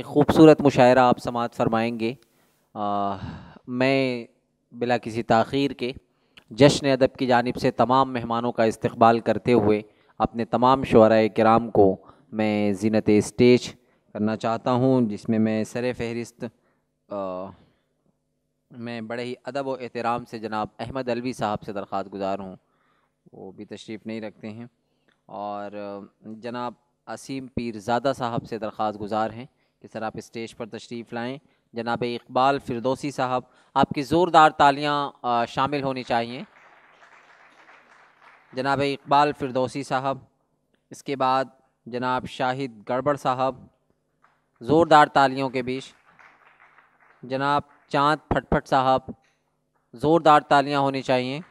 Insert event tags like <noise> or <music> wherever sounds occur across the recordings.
एक ख़ूबसूरत मुशायरा आप समात फरमाएँगे मैं बिला किसी तखीर के जश्न अदब की जानब से तमाम मेहमानों का इस्तबाल करते हुए अपने तमाम शुरा कराम को मैं जीनत स्टेज करना चाहता हूँ जिसमें मैं सर फहरिस्त मैं बड़े ही अदब व एहतराम से जनाब अहमद अलवी साहब से दरख्वात गुज़ार हूँ वो भी तशरीफ़ नहीं रखते हैं और जनाब असीम पीरजादा साहब से दरख्वा गुज़ार हैं कि सर आप स्टेज पर तशरीफ़ लाएँ जनाब इकबाल फिरदोसी साहब आपकी ज़ोरदार तालियां शामिल होनी चाहिए जनाब इकबाल फिरदोसी साहब इसके बाद जनाब शाहिद गड़बड़ साहब ज़ोरदार तालियों के बीच जनाब चाँद फटफट साहब ज़ोरदार तालियां होनी चाहिए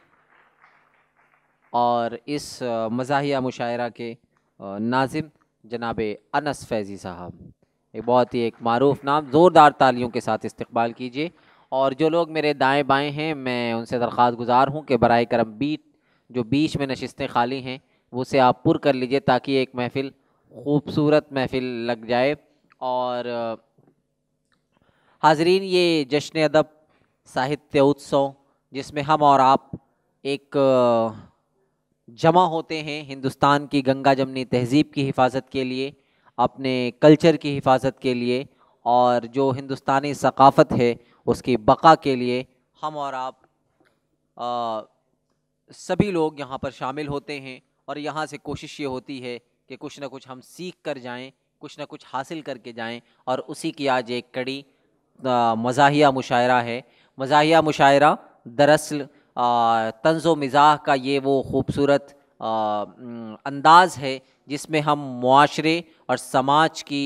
और इस मज़ाहिया मुशायरा के नाजिम जनाब अनस फैज़ी साहब एक बहुत ही एक मरूफ नाम ज़ोरदार तालियों के साथ इस्तबाल कीजिए और जो लोग मेरे दाएँ बाएँ हैं मैं उनसे दरख्वास्त गुजार हूँ कि बर करम बीट जो बीच में नशस्तें खाली हैं उसे आप पुर कर लीजिए ताकि एक महफिल खूबसूरत महफिल लग जाए और हाजरीन ये जश्न अदब साहित्य उत्सव जिसमें हम और आप एक जमा होते हैं हिंदुस्तान की गंगा जमनी तहज़ीब की हिफाजत के लिए अपने कल्चर की हिफाजत के लिए और जो हिंदुस्तानी सकाफ़त है उसकी बका के लिए हम और आप आ, सभी लोग यहाँ पर शामिल होते हैं और यहाँ से कोशिश ये होती है कि कुछ ना कुछ हम सीख कर जाएँ कुछ ना कुछ हासिल करके जाएँ और उसी की आज एक कड़ी मज़ाहिया मुशायरा है मज़ाहिया मुशायरा दरअसल तंज़ मिजाह का ये वो खूबसूरत अंदाज़ है जिसमें हम माशरे और समाज की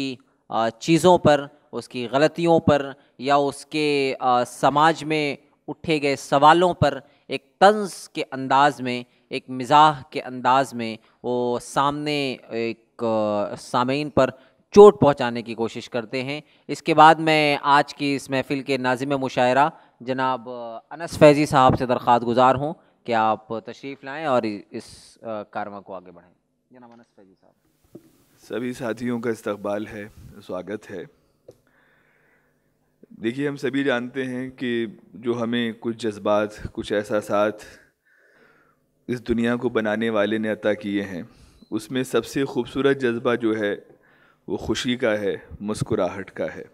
चीज़ों पर उसकी गलतियों पर या उसके समाज में उठे गए सवालों पर एक तंज के अंदाज़ में एक मिजाह के अंदाज़ में वो सामने एक सामीन पर चोट पहुंचाने की कोशिश करते हैं इसके बाद मैं आज की इस महफ़िल के नाजिम मुशायरा जनाब अनस फैज़ी साहब से दरख्वात गुज़ार हूँ कि आप तशरीफ़ लाएँ और इस कारवा को आगे बढ़ाएँ सभी साथियों का इस्तबाल है स्वागत है देखिए हम सभी जानते हैं कि जो हमें कुछ जज्बात कुछ एहसास इस दुनिया को बनाने वाले ने अता किए हैं उसमें सबसे खूबसूरत जज्बा जो है वो खुशी का है मुस्कुराहट का है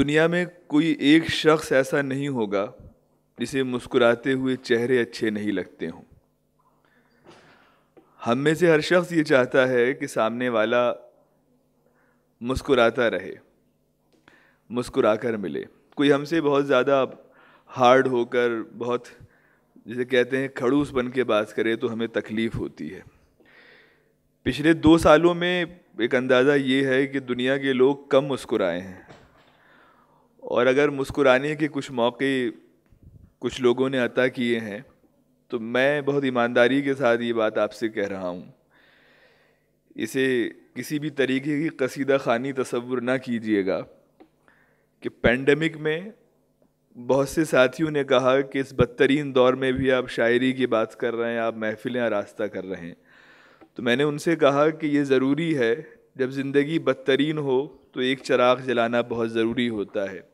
दुनिया में कोई एक शख्स ऐसा नहीं होगा जिसे मुस्कुराते हुए चेहरे अच्छे नहीं लगते हों हम में से हर शख्स ये चाहता है कि सामने वाला मुस्कुराता रहे मुस्कुरा कर मिले कोई हमसे बहुत ज़्यादा हार्ड होकर बहुत जैसे कहते हैं खड़ूस बन के बात करें तो हमें तकलीफ़ होती है पिछले दो सालों में एक अंदाज़ा ये है कि दुनिया के लोग कम मुस्कुराए हैं और अगर मुस्कुराने के कुछ मौके कुछ लोगों ने अता किए हैं तो मैं बहुत ईमानदारी के साथ ये बात आपसे कह रहा हूँ इसे किसी भी तरीके की कसीदा खानी तस्वुर ना कीजिएगा कि पेंडेमिक में बहुत से साथियों ने कहा कि इस बदतरीन दौर में भी आप शायरी की बात कर रहे हैं आप महफिलें रास्ता कर रहे हैं तो मैंने उनसे कहा कि ये ज़रूरी है जब ज़िंदगी बदतरीन हो तो एक चराग जलाना बहुत ज़रूरी होता है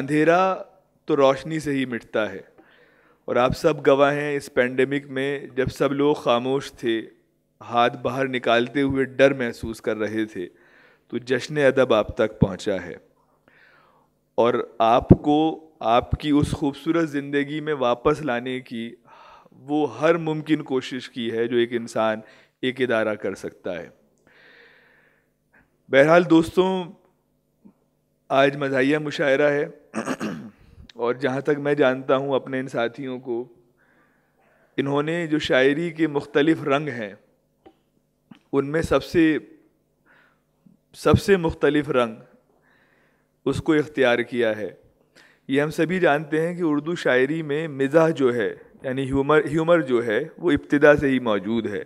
अंधेरा तो रोशनी से ही मिटता है और आप सब गवाह हैं इस पेंडेमिक में जब सब लोग खामोश थे हाथ बाहर निकालते हुए डर महसूस कर रहे थे तो जश्न अदब आप तक पहुंचा है और आपको आपकी उस खूबसूरत ज़िंदगी में वापस लाने की वो हर मुमकिन कोशिश की है जो एक इंसान एक इदारा कर सकता है बहरहाल दोस्तों आज मजाया मुशायरा है और जहाँ तक मैं जानता हूँ अपने इन साथियों को इन्होंने जो शायरी के मुख्तलिफ़ रंग हैं उनमें सबसे सबसे मुख्तलिफ़ रंग उसको इख्तियार किया है ये हम सभी जानते हैं कि उर्दू शायरी में मिजाज जो है यानी ह्यूमर ह्यूमर जो है वो इब्तदा से ही मौजूद है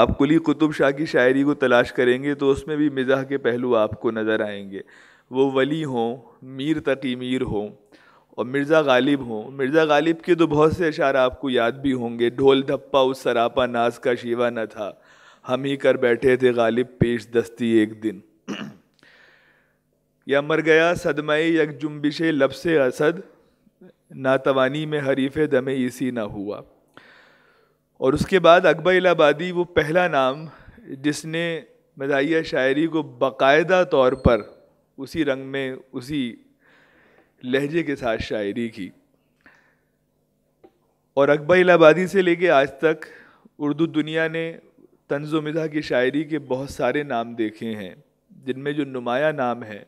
आप कुली कुतुब शाह की शायरी को तलाश करेंगे तो उसमें भी मिज़ाह के पहलू आपको नज़र आएंगे वो वली हों मीर तकी मीर हों और मिर्ज़ा गालिब हों मिर्ज़ा गालिब के तो बहुत से अशार आपको याद भी होंगे ढोल धप्पा उस सरापा नाज का शिवा न था हम ही कर बैठे थे गालिब पेश दस्ती एक दिन या मर गया सदमय यक जुम्बिश लब से असद नातवानी में हरीफ दमे इसी ना हुआ और उसके बाद अकबर इलाबादी वो पहला नाम जिसने मजाहिया शायरी को बाकायदा तौर पर उसी रंग में उसी लहजे के साथ शायरी की और अकबर इलाहाबादी से लेके आज तक उर्दू दुनिया ने तंज मिज़ा की शायरी के बहुत सारे नाम देखे हैं जिनमें जो नुमाया नाम है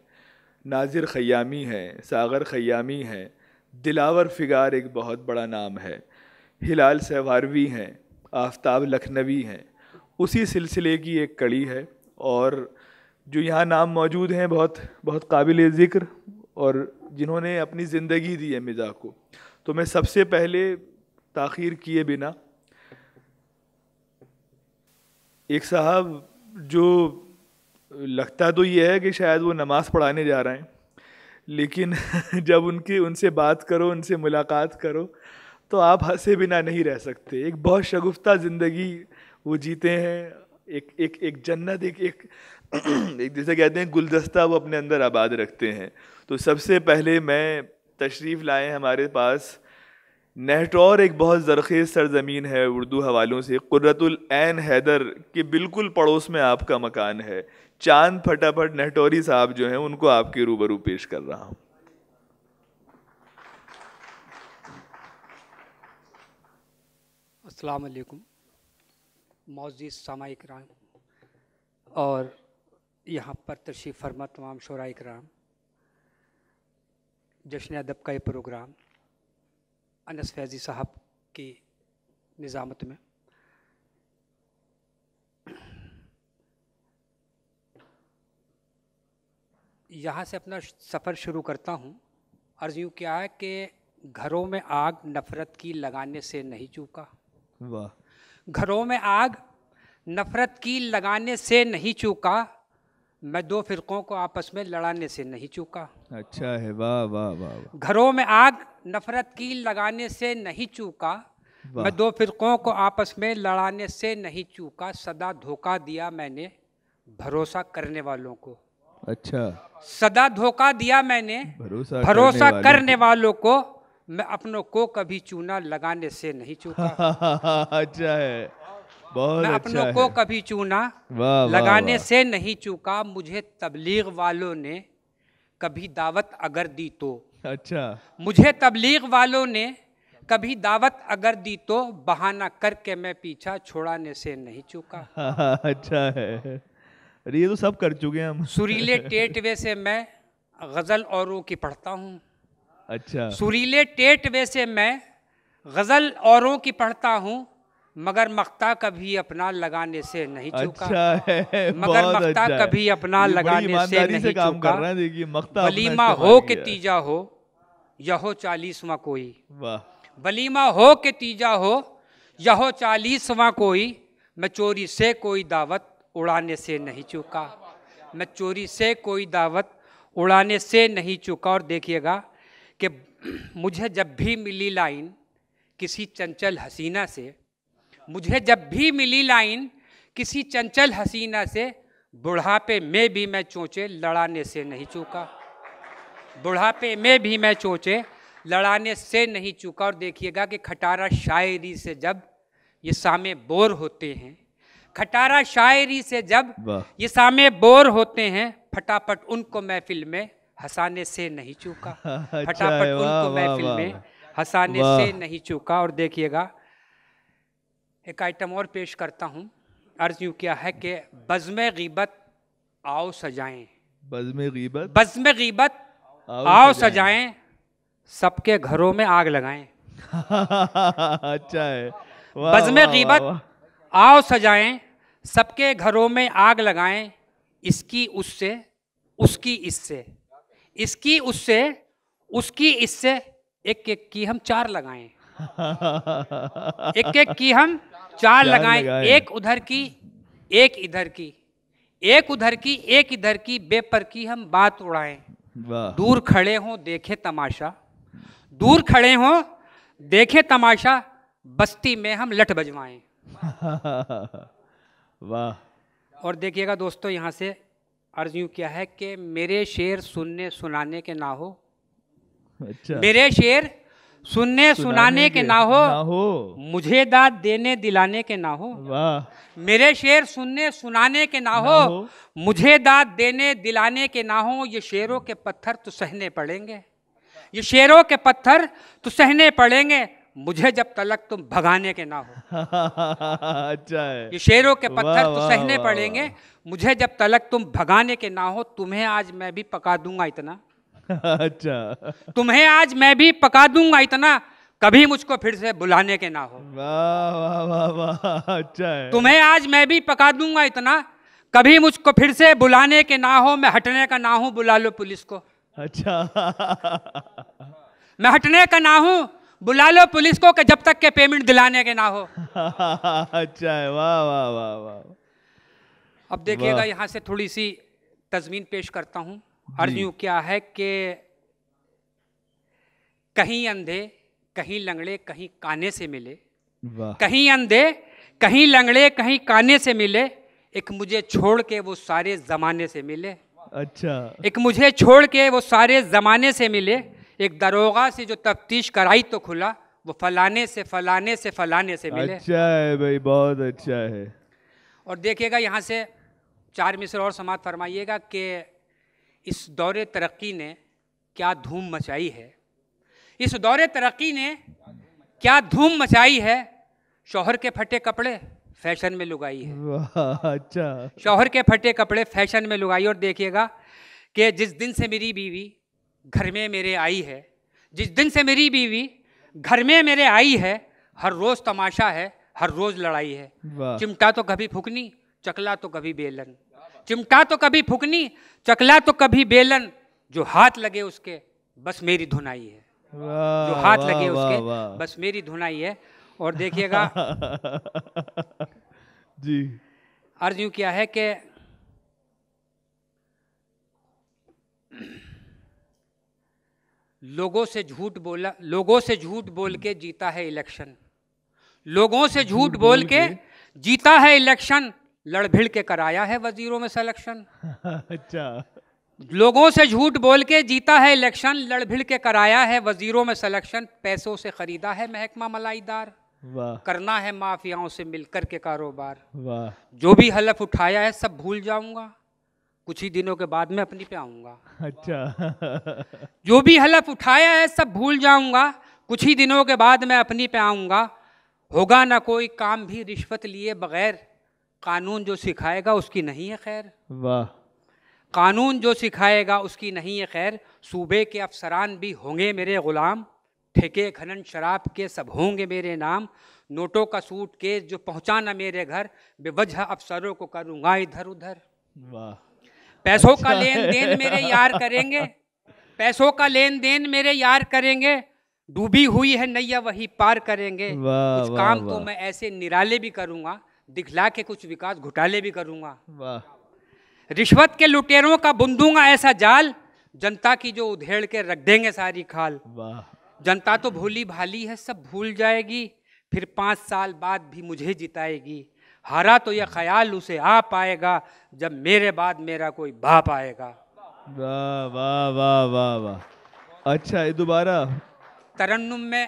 नाजिर ख़यामी है सागर ख़यामी है दिलावर फ़िगार एक बहुत बड़ा नाम है हिलाल सहवारवी हैं आफ्ताब लखनवी हैं उसी सिलसिले की एक कड़ी है और जो यहाँ नाम मौजूद हैं बहुत बहुत काबिल ज़िक्र और जिन्होंने अपनी ज़िंदगी दी है मिज़ा को तो मैं सबसे पहले तख़िर किए बिना एक साहब जो लगता तो ये है कि शायद वो नमाज़ पढ़ाने जा रहे हैं लेकिन <laughs> जब उनकी उनसे बात करो उनसे मुलाकात करो तो आप हंसे बिना नहीं रह सकते एक बहुत शगुफ्ता ज़िंदगी वो जीते हैं एक एक एक जन्नत एक एक <clears throat> एक जैसे कहते हैं गुलदस्ता वो अपने अंदर आबाद रखते हैं तो सबसे पहले मैं तशरीफ़ लाए हमारे पास नहटौर एक बहुत ज़रख़ेज़ सरज़मीन है उर्दू हवालों से क़ुरतुलैन हैदर के बिल्कुल पड़ोस में आपका मकान है चांद फटाफट नहटौरी साहब जो हैं उनको आपके रूबरू पेश कर रहा हूँ अस्सलाम मौजिद मौजी राम और यहाँ पर तशी फरमा तमाम शरा कराम जश्न अदब का ये प्रोग्राम अनस फैज़ी साहब की निज़ामत में यहाँ से अपना सफ़र शुरू करता हूँ अर्ज़ यूँ क्या है कि घरों में आग नफ़रत की लगाने से नहीं चूका वाह घरों में आग नफ़रत की लगाने से नहीं चूका मैं दो फिरकों को आपस में लड़ाने से नहीं चूका अच्छा है वाह वाह वाह वा। घरों में आग नफरत की लगाने से नहीं चूका मैं दो फिरकों को आपस में लड़ाने से नहीं चूका सदा धोखा दिया मैंने भरोसा करने वालों को अच्छा सदा धोखा दिया मैंने भरोसा, भरोसा करने, करने वालों को मैं अपनों को कभी चूना लगाने से नहीं चूका <laughs> अच्छा है बहुत मैं अच्छा अपनों को कभी चूना लगाने से नहीं चूका मुझे तबलीग वालों ने कभी दावत अगर दी तो अच्छा मुझे तबलीग वालों ने कभी दावत अगर दी तो बहाना करके मैं पीछा छोड़ाने से नहीं चूका <laughs> अच्छा है अरे ये तो सब कर चुके हैं हम सुरीले <laughs> टेटवे से मैं गज़ल औरों की पढ़ता हूँ अच्छा सुरीले टेटवे से मैं गज़ल औरों की पढ़ता हूँ मगर मख्ता कभी अपना लगाने से नहीं अच्छा चूका अच्छा मगर मख्ता अच्छा कभी अपना लगाने से नहीं से काम चूका कर रहा है देखिए बलीमा हो के तीजा हो यहो चालीसवा कोई बलीमा हो के तीजा हो यहो चालीसवा कोई मैं चोरी से कोई दावत उड़ाने से नहीं चूका मैं चोरी से कोई दावत उड़ाने से नहीं चूका और देखिएगा कि <clears throat> मुझे जब भी मिली लाइन किसी चंचल हसीना से मुझे जब भी मिली लाइन किसी चंचल हसीना से बुढ़ापे में भी मैं चोचे लड़ाने से नहीं चूका बुढ़ापे में भी मैं चोचे लड़ाने से नहीं चूका और देखिएगा कि खटारा शायरी से जब ये सामे बोर होते हैं खटारा शायरी से जब ये सामे बोर होते हैं फटाफट उनको महफिल में हंसाने से नहीं चूका <laughs> अच्छा फटाफट उनको महफिल में हंसाने से नहीं चूका और देखिएगा एक आइटम और पेश करता हूँ अर्ज यू किया है कि बज़म गीबत आओ सजाएं बज़म गीबत बज़म गीबत आओ, आओ सजाएं सबके घरों में आग लगाएं <laughs> अच्छा है बज़म गीबत आओ सजाएं सबके घरों में आग लगाएं इसकी उससे उसकी इससे इसकी उससे उसकी इससे एक एक की हम चार लगाएं <laughs> एक एक की हम चार लगाए एक उधर की एक इधर की एक उधर की एक इधर की बेपर की हम बात उड़ाएं दूर खड़े हो देखे तमाशा दूर खड़े हो देखे तमाशा बस्ती में हम लट बजवाएं <laughs> वाह और देखिएगा दोस्तों यहाँ से अर्ज यू क्या है कि मेरे शेर सुनने सुनाने के ना हो अच्छा। मेरे शेर सुनने सुनाने के ना हो ना हो मुझे दाद देने दिलाने के ना हो मेरे शेर सुनने सुनाने के ना हो मुझे दाद देने दिलाने के ना हो ये शेरों के पत्थर तो सहने पड़ेंगे ये शेरों के पत्थर तो सहने पड़ेंगे मुझे जब तलक तुम भगाने के ना हो <laughs> अच्छा है ये शेरों के पत्थर तो सहने पड़ेंगे मुझे जब तलक तुम भगाने के ना हो तुम्हें आज मैं भी पका दूंगा इतना अच्छा तुम्हें आज मैं भी पका दूंगा इतना कभी मुझको फिर से बुलाने के ना हो वाह वाह वाह वाह अच्छा है तुम्हें आज मैं भी पका दूंगा इतना कभी मुझको फिर से बुलाने के ना हो मैं हटने का ना हूँ बुला लो पुलिस को अच्छा मैं हटने का ना हूँ बुला लो पुलिस को कि जब तक के पेमेंट दिलाने के ना हो अच्छा है वाह वाह वाह वाह अब देखिएगा यहाँ से थोड़ी सी तजमीन पेश करता हूँ अर्ज यूँ क्या है कि कहीं अंधे कहीं लंगड़े कहीं काने से मिले कहीं अंधे कहीं लंगड़े कहीं काने से मिले एक मुझे छोड़ के वो सारे जमाने से मिले अच्छा एक मुझे छोड़ के वो सारे जमाने से मिले एक दरोगा से जो तफ्तीश कराई तो खुला वो फलाने से फलाने से फलाने से मिले अच्छा है भाई बहुत अच्छा है और देखिएगा यहाँ से चार मिसर और समाप्त फरमाइएगा कि इस दौर तरक्की ने क्या धूम मचाई है इस दौर तरक्की ने क्या धूम मचाई है शोहर के फटे कपड़े फैशन में लुगाई है अच्छा शोहर के फटे कपड़े फैशन में लुगाई और देखिएगा कि जिस दिन से मेरी बीवी घर में मेरे आई है जिस दिन से मेरी बीवी घर में मेरे आई है हर रोज़ तमाशा है हर रोज़ लड़ाई है चिमटा तो कभी फुकनी चकला तो कभी बेलन चिमटा तो कभी फुकनी चकला तो कभी बेलन जो हाथ लगे उसके बस मेरी धुनाई है जो हाथ वा, लगे वा, उसके वा। बस मेरी धुनाई है और देखिएगा <laughs> जी अर्ज यू क्या है कि लोगों से झूठ बोला लोगों से झूठ बोल के जीता है इलेक्शन लोगों से झूठ बोल के जीता है इलेक्शन लड़ भिड़ के कराया है वजीरों में सिलेक्शन <laughs> अच्छा लोगों से झूठ बोल के जीता है इलेक्शन लड़ भिड़ के कराया है वजीरों में सिलेक्शन पैसों से खरीदा है महकमा मलाईदार करना है माफियाओं से मिलकर के कारोबार वाह जो भी हलफ उठाया है सब भूल जाऊंगा कुछ ही दिनों के बाद मैं अपनी पे आऊंगा अच्छा <laughs> जो भी हलफ उठाया है सब भूल जाऊंगा कुछ ही दिनों के बाद मैं अपनी पे आऊंगा होगा ना कोई काम भी रिश्वत लिए बगैर कानून जो सिखाएगा उसकी नहीं है खैर वाह कानून जो सिखाएगा उसकी नहीं है खैर सूबे के अफसरान भी होंगे मेरे ग़ुलाम ठेके खनन शराब के सब होंगे मेरे नाम नोटों का सूट के जो पहुंचाना मेरे घर बेवजह अफसरों को करूँगा इधर उधर वाह पैसों का अच्छा। लेन देन मेरे यार करेंगे पैसों का लेन देन मेरे यार करेंगे डूबी हुई है नैया वही पार करेंगे वाह, काम वा, तो मैं ऐसे निराले भी करूँगा दिखला के कुछ विकास घोटाले भी करूंगा रिश्वत के लुटेरों का बुंदूंगा ऐसा जाल जनता की जो उधेड़ के रख देंगे सारी खाल जनता तो भोली भाली है सब भूल जाएगी फिर पांच साल बाद भी मुझे जिताएगी हरा तो यह ख्याल उसे आ पाएगा जब मेरे बाद मेरा कोई बाप आएगा वाह वाह वाह वाह वाह अच्छा ये दोबारा तरन्नुम में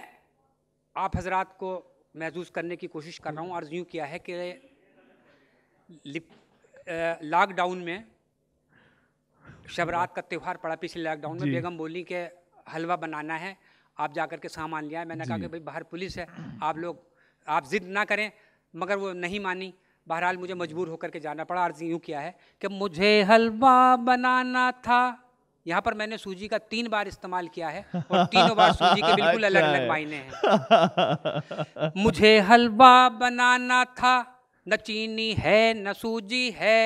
आप हजरात को महसूस करने की कोशिश कर रहा हूँ हम्म। अर्ज यूँ किया है कि लॉकडाउन में शबरात का त्यौहार पड़ा पिछले लॉकडाउन में बेगम बोली के हलवा बनाना है आप जा कर के सामान लिया मैंने कहा कि भाई बाहर पुलिस है आप लोग आप ज़िद ना करें मगर वो नहीं मानी बहरहाल मुझे मजबूर होकर के जाना पड़ा अर्ज यूँ किया है कि मुझे हलवा बनाना था यहाँ पर मैंने सूजी का तीन बार इस्तेमाल किया है और तीनों बार सूजी के <laughs> बिल्कुल अलग अलग मायने हैं मुझे हलवा बनाना था न चीनी है न सूजी है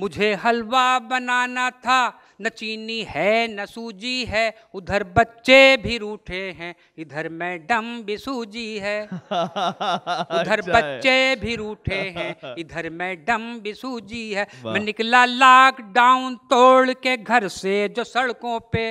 मुझे हलवा बनाना था न चीनी है न सूजी है उधर बच्चे भी रूठे हैं इधर मैडम भी सूजी है <laughs> उधर अच्छा बच्चे भी रूठे हैं <laughs> इधर मैडम भी सूजी है मैं निकला लॉकडाउन तोड़ के घर से जो सड़कों पे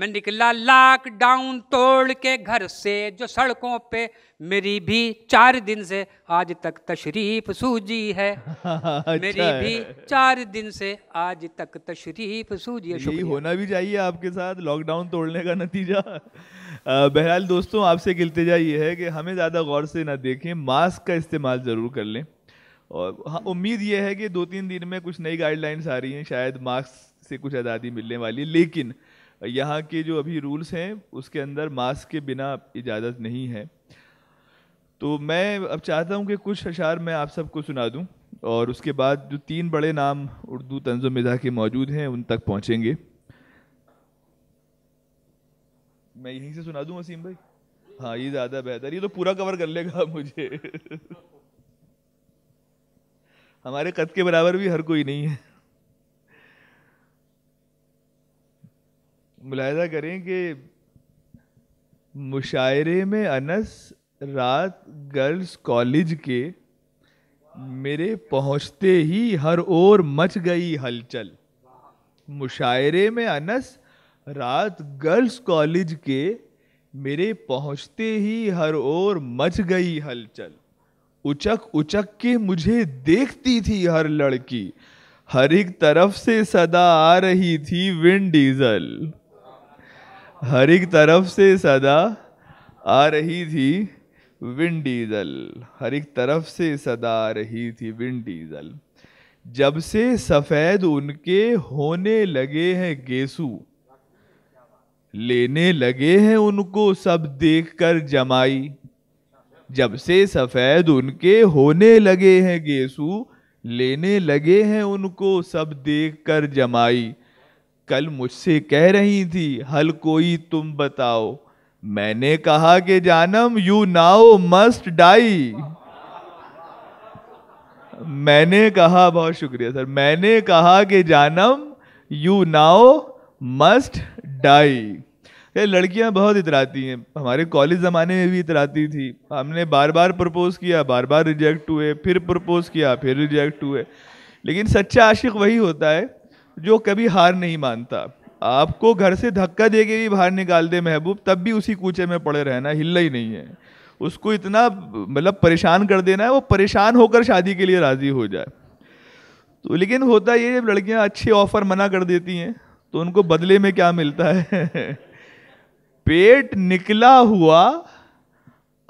मैं निकला लॉकडाउन तोड़ के घर से जो सड़कों पे मेरी भी चार दिन से आज तक तशरीफ सूजी है <laughs> अच्छा मेरी भी चार दिन से आज तक तशरीफ सूजी है यही होना भी चाहिए आपके साथ लॉकडाउन तोड़ने का नतीजा बहरहाल दोस्तों आपसे गिलतजा ये है कि हमें ज़्यादा गौर से ना देखें मास्क का इस्तेमाल ज़रूर कर लें और हाँ उम्मीद ये है कि दो तीन दिन में कुछ नई गाइडलाइंस आ रही हैं शायद मास्क से कुछ आज़ादी मिलने वाली है लेकिन यहाँ के जो अभी रूल्स हैं उसके अंदर मास्क के बिना इजाज़त नहीं है तो मैं अब चाहता हूँ कि कुछ अशार मैं आप सबको सुना दूँ और उसके बाद जो तीन बड़े नाम उर्दू तंज मिज़ा के मौजूद हैं उन तक पहुँचेंगे मैं यहीं से सुना दूँ वसीम भाई हाँ ये ज़्यादा बेहतर ये तो पूरा कवर कर लेगा <laughs> मुझे हमारे कद के बराबर भी हर कोई नहीं है मुलायदा करें कि मुशायरे में अनस रात गर्ल्स कॉलेज के मेरे पहुंचते ही हर ओर मच गई हलचल मुशायरे में अनस रात गर्ल्स कॉलेज के मेरे पहुंचते ही हर ओर मच गई हलचल उचक उचक के मुझे देखती थी हर लड़की हर एक तरफ से सदा आ रही थी विंड डीजल हर एक तरफ से सदा आ रही थी विंड डीजल हर एक तरफ से सदा आ रही थी विंड डीजल जब से सफ़ेद उनके होने लगे हैं गेसु लेने लगे हैं उनको सब देखकर जमाई जब से सफ़ेद उनके होने लगे हैं गेसु लेने लगे हैं उनको सब देखकर जमाई कल मुझसे कह रही थी हल कोई तुम बताओ मैंने कहा कि जानम यू नाउ मस्ट डाई मैंने कहा बहुत शुक्रिया सर मैंने कहा कि जानम यू नाउ मस्ट डाई ये लड़कियां बहुत इतराती हैं हमारे कॉलेज ज़माने में भी इतराती थी हमने बार बार प्रपोज़ किया बार बार रिजेक्ट हुए फिर प्रपोज़ किया फिर रिजेक्ट हुए लेकिन सच्चा आशिक वही होता है जो कभी हार नहीं मानता आपको घर से धक्का दे के भी बाहर निकाल दे महबूब तब भी उसी कूचे में पड़े रहना हिलना ही नहीं है उसको इतना मतलब परेशान कर देना है वो परेशान होकर शादी के लिए राज़ी हो जाए तो लेकिन होता ये जब लड़कियां अच्छे ऑफ़र मना कर देती हैं तो उनको बदले में क्या मिलता है <laughs> पेट निकला हुआ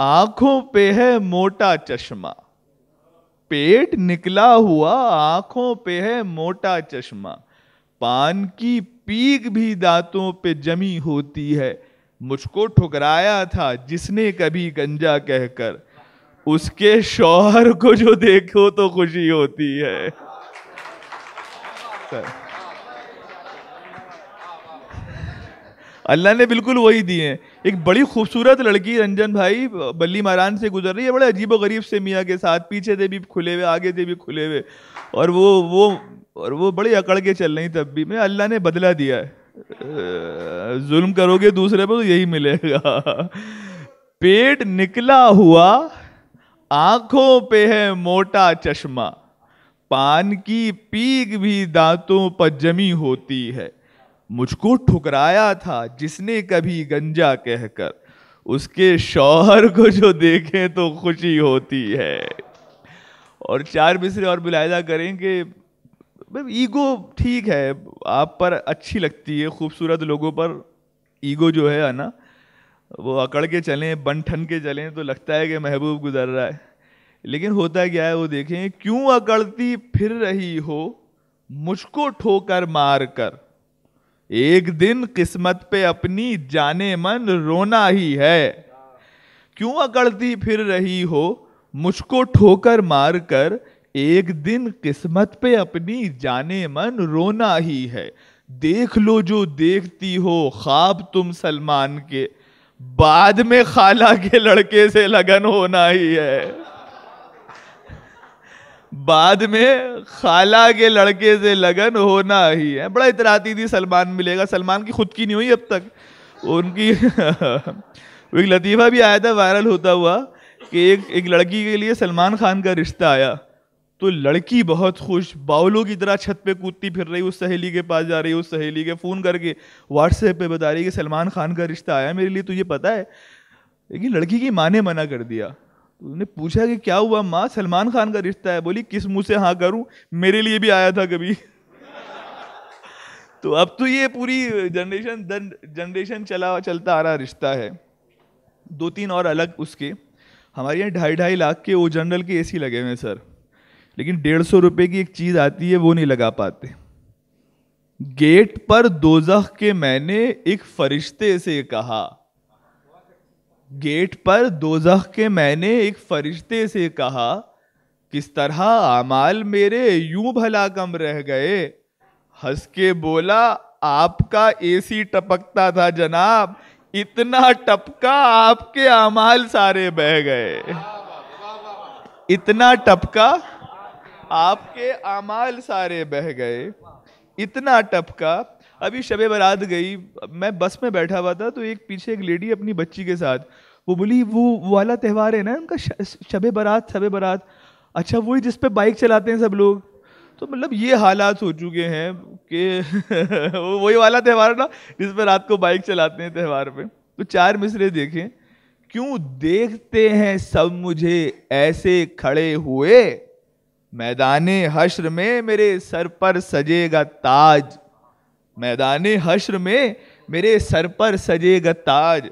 आंखों पे है मोटा चश्मा पेट निकला हुआ आंखों पे है मोटा चश्मा पान की पीक भी दांतों पे जमी होती है मुझको ठुकराया था जिसने कभी गंजा कहकर उसके शौहर को जो देखो तो खुशी होती है अल्लाह ने बिल्कुल वही दिए एक बड़ी खूबसूरत लड़की रंजन भाई बल्ली मारान से गुजर रही है बड़े अजीब गरीब से मियाँ के साथ पीछे से भी खुले हुए आगे से भी खुले हुए और वो वो और वो बड़ी अकड़ के चल रही तब भी मैं अल्लाह ने बदला दिया है जुल्म करोगे दूसरे पर तो यही मिलेगा पेट निकला हुआ आंखों पे है मोटा चश्मा पान की पीक भी दांतों पर जमी होती है मुझको ठुकराया था जिसने कभी गंजा कहकर उसके शौहर को जो देखें तो खुशी होती है और चार मिसरे और बुलायदा करें कि मतलब ईगो ठीक है आप पर अच्छी लगती है खूबसूरत लोगों पर ईगो जो है ना वो अकड़ के चलें बन ठन के चलें तो लगता है कि महबूब गुजर रहा है लेकिन होता क्या है वो देखें क्यों अकड़ती फिर रही हो मुझको ठोकर मार कर एक दिन किस्मत पे अपनी जाने मन रोना ही है क्यों अकड़ती फिर रही हो मुझको ठोकर मार कर एक दिन किस्मत पे अपनी जाने मन रोना ही है देख लो जो देखती हो ख्वाब तुम सलमान के बाद में खाला के लड़के से लगन होना ही है बाद में खाला के लड़के से लगन होना ही है बड़ा इतराती थी सलमान मिलेगा सलमान की खुद की नहीं हुई अब तक उनकी <laughs> एक लतीफ़ा भी आया था वायरल होता हुआ कि एक एक लड़की के लिए सलमान खान का रिश्ता आया तो लड़की बहुत खुश बाउलों की तरह छत पे कूदती फिर रही उस सहेली के पास जा रही उस सहेली के फ़ोन करके व्हाट्सएप पे बता रही कि सलमान खान का रिश्ता आया मेरे लिए तुझे तो पता है लेकिन लड़की की माँ ने मना कर दिया तो उन्होंने पूछा कि क्या हुआ माँ सलमान खान का रिश्ता है बोली किस मुँह से हाँ करूँ मेरे लिए भी आया था कभी <laughs> तो अब तो ये पूरी जनरेशन दन जनरेशन चला चलता आ रहा रिश्ता है दो तीन और अलग उसके हमारे यहाँ ढाई ढाई लाख के वो जनरल के एसी लगे हुए हैं सर लेकिन डेढ़ सौ रुपये की एक चीज़ आती है वो नहीं लगा पाते गेट पर दोजख के मैंने एक फरिश्ते से कहा गेट पर दोजख के मैंने एक फरिश्ते से कहा किस तरह अमाल मेरे यूं भला कम रह गए हंस के बोला आपका एसी टपकता था जनाब इतना टपका आपके अमाल सारे बह गए इतना टपका आपके अमाल सारे बह गए इतना टपका अभी शबे बारात गई मैं बस में बैठा हुआ था तो एक पीछे एक लेडी अपनी बच्ची के साथ वो बोली वो वाला त्यौहार है ना उनका शबे बरात शबे बारात अच्छा वही जिस पे बाइक चलाते हैं सब लोग तो मतलब ये हालात हो चुके हैं कि <laughs> वही वाला त्यौहार ना जिस पर रात को बाइक चलाते हैं त्यौहार पे तो चार मिसरे देखें क्यों देखते हैं सब मुझे ऐसे खड़े हुए मैदान हश्र में मेरे सर पर सजेगा ताज मैदान हश्र में मेरे सर पर सजेगा ताज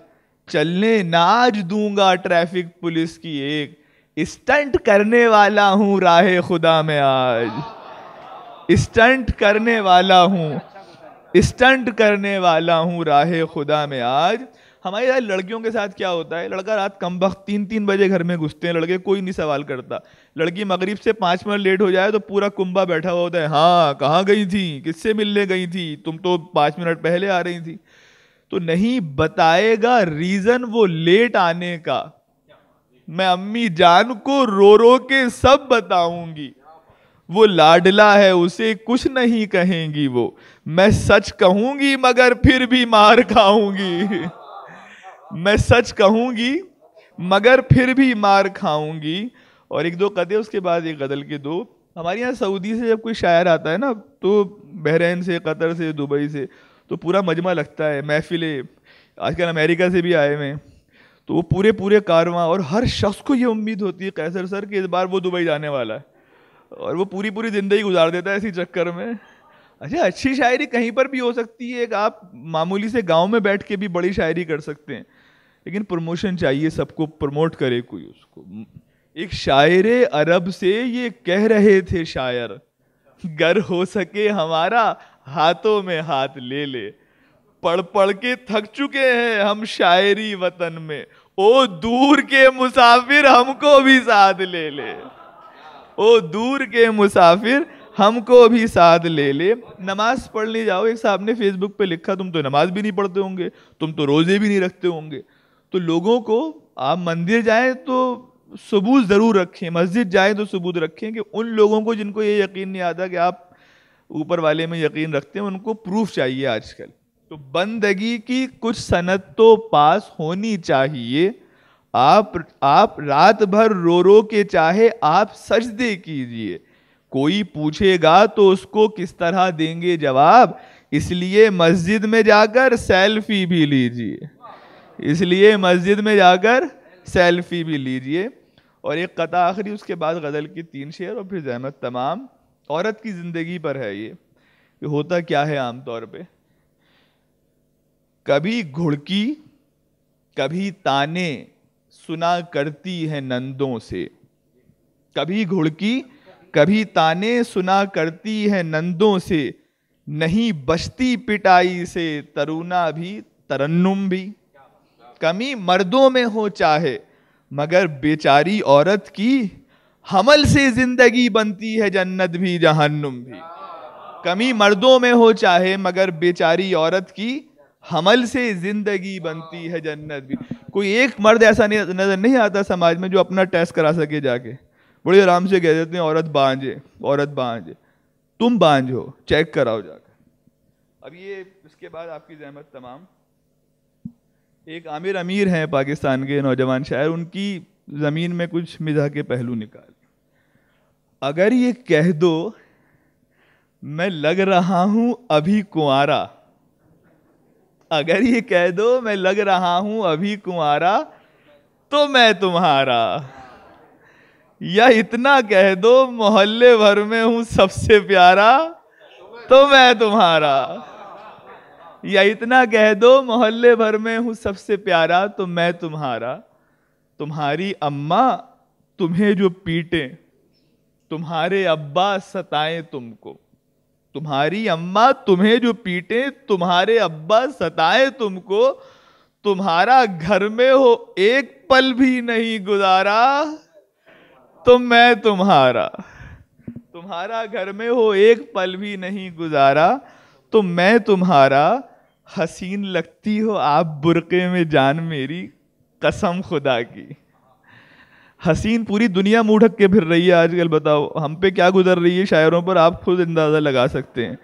चलने नाज दूंगा ट्रैफिक पुलिस की एक स्टंट करने वाला हूँ राह खुदा में आज स्टंट करने वाला हूँ स्टंट करने वाला हूँ राह खुदा में आज हमारे यहाँ लड़कियों के साथ क्या होता है लड़का रात कम वक्त तीन तीन बजे घर में घुसते हैं लड़के कोई नहीं सवाल करता लड़की मगरिब से पाँच मिनट लेट हो जाए तो पूरा कुंभा बैठा हुआ होता है हाँ कहाँ गई थी किससे मिलने गई थी तुम तो पाँच मिनट पहले आ रही थी तो नहीं बताएगा रीज़न वो लेट आने का मैं अम्मी जान को रो रो के सब बताऊंगी वो लाडला है उसे कुछ नहीं कहेंगी वो मैं सच कहूंगी मगर फिर भी मार खाऊंगी मैं सच कहूंगी मगर फिर भी मार खाऊंगी और एक दो कदे उसके बाद एक गदल के दो हमारे यहाँ सऊदी से जब कोई शायर आता है ना तो बहरीन से कतर से दुबई से तो पूरा मजमा लगता है महफिलें आजकल अमेरिका से भी आए हुए हैं तो वो पूरे पूरे कारवां और हर शख्स को ये उम्मीद होती है कैसर सर कि इस बार वो दुबई जाने वाला है और वो पूरी पूरी ज़िंदगी गुजार देता है इसी चक्कर में अच्छा अच्छी शायरी कहीं पर भी हो सकती है एक आप मामूली से गांव में बैठ के भी बड़ी शायरी कर सकते हैं लेकिन प्रमोशन चाहिए सबको प्रमोट करे कोई उसको एक शायर अरब से ये कह रहे थे शायर गर हो सके हमारा हाथों में हाथ ले ले पढ़ पढ़ के थक चुके हैं हम शायरी वतन में ओ दूर के मुसाफिर हमको भी साथ ले ले ओ दूर के मुसाफिर हमको भी साथ ले ले नमाज पढ़ने जाओ एक साहब ने फेसबुक पे लिखा तुम तो नमाज भी नहीं पढ़ते होंगे तुम तो रोज़े भी नहीं रखते होंगे तो लोगों को आप मंदिर जाए तो सबूत ज़रूर रखें मस्जिद जाएँ तो सबूत रखें कि उन लोगों को जिनको ये यकीन नहीं आता कि आप ऊपर वाले में यकीन रखते हैं उनको प्रूफ चाहिए आजकल तो बंदगी की कुछ सनत तो पास होनी चाहिए आप आप रात भर रो रो के चाहे आप सजदे कीजिए कोई पूछेगा तो उसको किस तरह देंगे जवाब इसलिए मस्जिद में जाकर सेल्फी भी लीजिए इसलिए मस्जिद में जाकर सेल्फी भी लीजिए और एक कता आखिरी उसके बाद गज़ल की तीन शेर और फिर जहमत तमाम औरत की ज़िंदगी पर है ये कि होता क्या है आम तौर पे कभी घुड़की कभी ताने सुना करती है नंदों से कभी घुड़की कभी ताने सुना करती है नंदों से नहीं बचती पिटाई से तरुणा भी तरन्नुम भी कमी मर्दों में हो चाहे मगर बेचारी औरत की हमल से जिंदगी बनती है जन्नत भी जहन्नुम भी कमी मर्दों में हो चाहे मगर बेचारी औरत की हमल से जिंदगी बनती है जन्नत भी कोई एक मर्द ऐसा नहीं नजर नहीं आता समाज में जो अपना टेस्ट करा सके जाके बड़े आराम से कह देते हैं औरत बांझे औरत बांझे तुम बांझो चेक कराओ जाकर अब ये इसके बाद आपकी जहमत तमाम एक आमिर अमीर हैं पाकिस्तान के नौजवान शायर उनकी ज़मीन में कुछ मिजा के पहलू निकाल अगर ये कह दो मैं लग रहा हूँ अभी कुंवारा अगर ये कह दो मैं लग रहा हूँ अभी कुंवारा तो मैं तुम्हारा या इतना कह दो मोहल्ले भर में हूँ सबसे प्यारा तो मैं तुम्हारा या इतना कह दो मोहल्ले भर में हूँ सबसे प्यारा तो मैं तुम्हारा तुम्हारी अम्मा तुम्हें जो पीटे तुम्हारे अब्बा सताएं तुमको तुम्हारी अम्मा तुम्हें जो पीटे तुम्हारे अब्बा सताएं तुमको तुम्हारा घर में हो एक पल भी नहीं गुजारा तो मैं तुम्हारा तुम्हारा घर में हो एक पल भी नहीं गुजारा तो मैं तुम्हारा हसीन लगती हो आप बुरके में जान मेरी कसम खुदा की हसीन पूरी दुनिया मूढ़क के फिर रही है आजकल बताओ हम पे क्या गुजर रही है शायरों पर आप खुद अंदाज़ा लगा सकते हैं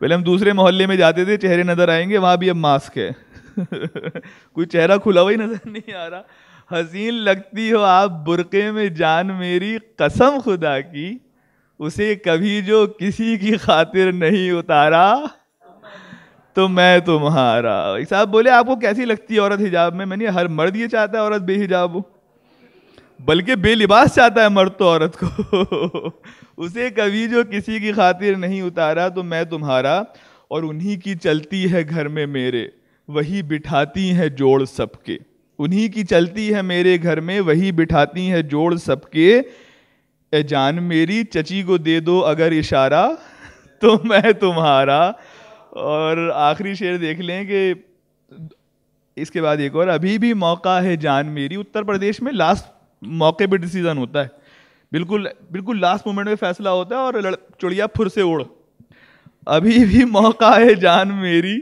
पहले हम दूसरे मोहल्ले में जाते थे चेहरे नज़र आएंगे वहाँ भी अब मास्क है <laughs> कोई चेहरा खुला हुआ ही नज़र नहीं आ रहा हसीन लगती हो आप बुरके में जान मेरी कसम खुदा की उसे कभी जो किसी की खातिर नहीं उतारा तो मैं तुम्हारा भाई साहब बोले आपको कैसी लगती है औरत हिजाब में मैंने हर मर्द ये चाहता है औरत बेहिजाब हो बल्कि बेलिबास चाहता है मर्द तो औरत को <laughs> उसे कभी जो किसी की खातिर नहीं उतारा तो मैं तुम्हारा और उन्हीं की चलती है घर में मेरे वही बिठाती हैं जोड़ सबके उन्हीं की चलती है मेरे घर में वही बिठाती हैं जोड़ सबके ए जान मेरी चची को दे दो अगर इशारा तो मैं तुम्हारा और आखिरी शेर देख लें कि इसके बाद एक और अभी भी मौका है जान मेरी उत्तर प्रदेश में लास्ट मौके पे डिसीज़न होता है बिल्कुल बिल्कुल लास्ट मोमेंट में फैसला होता है और चुड़िया फुर से उड़ अभी भी मौका है जान मेरी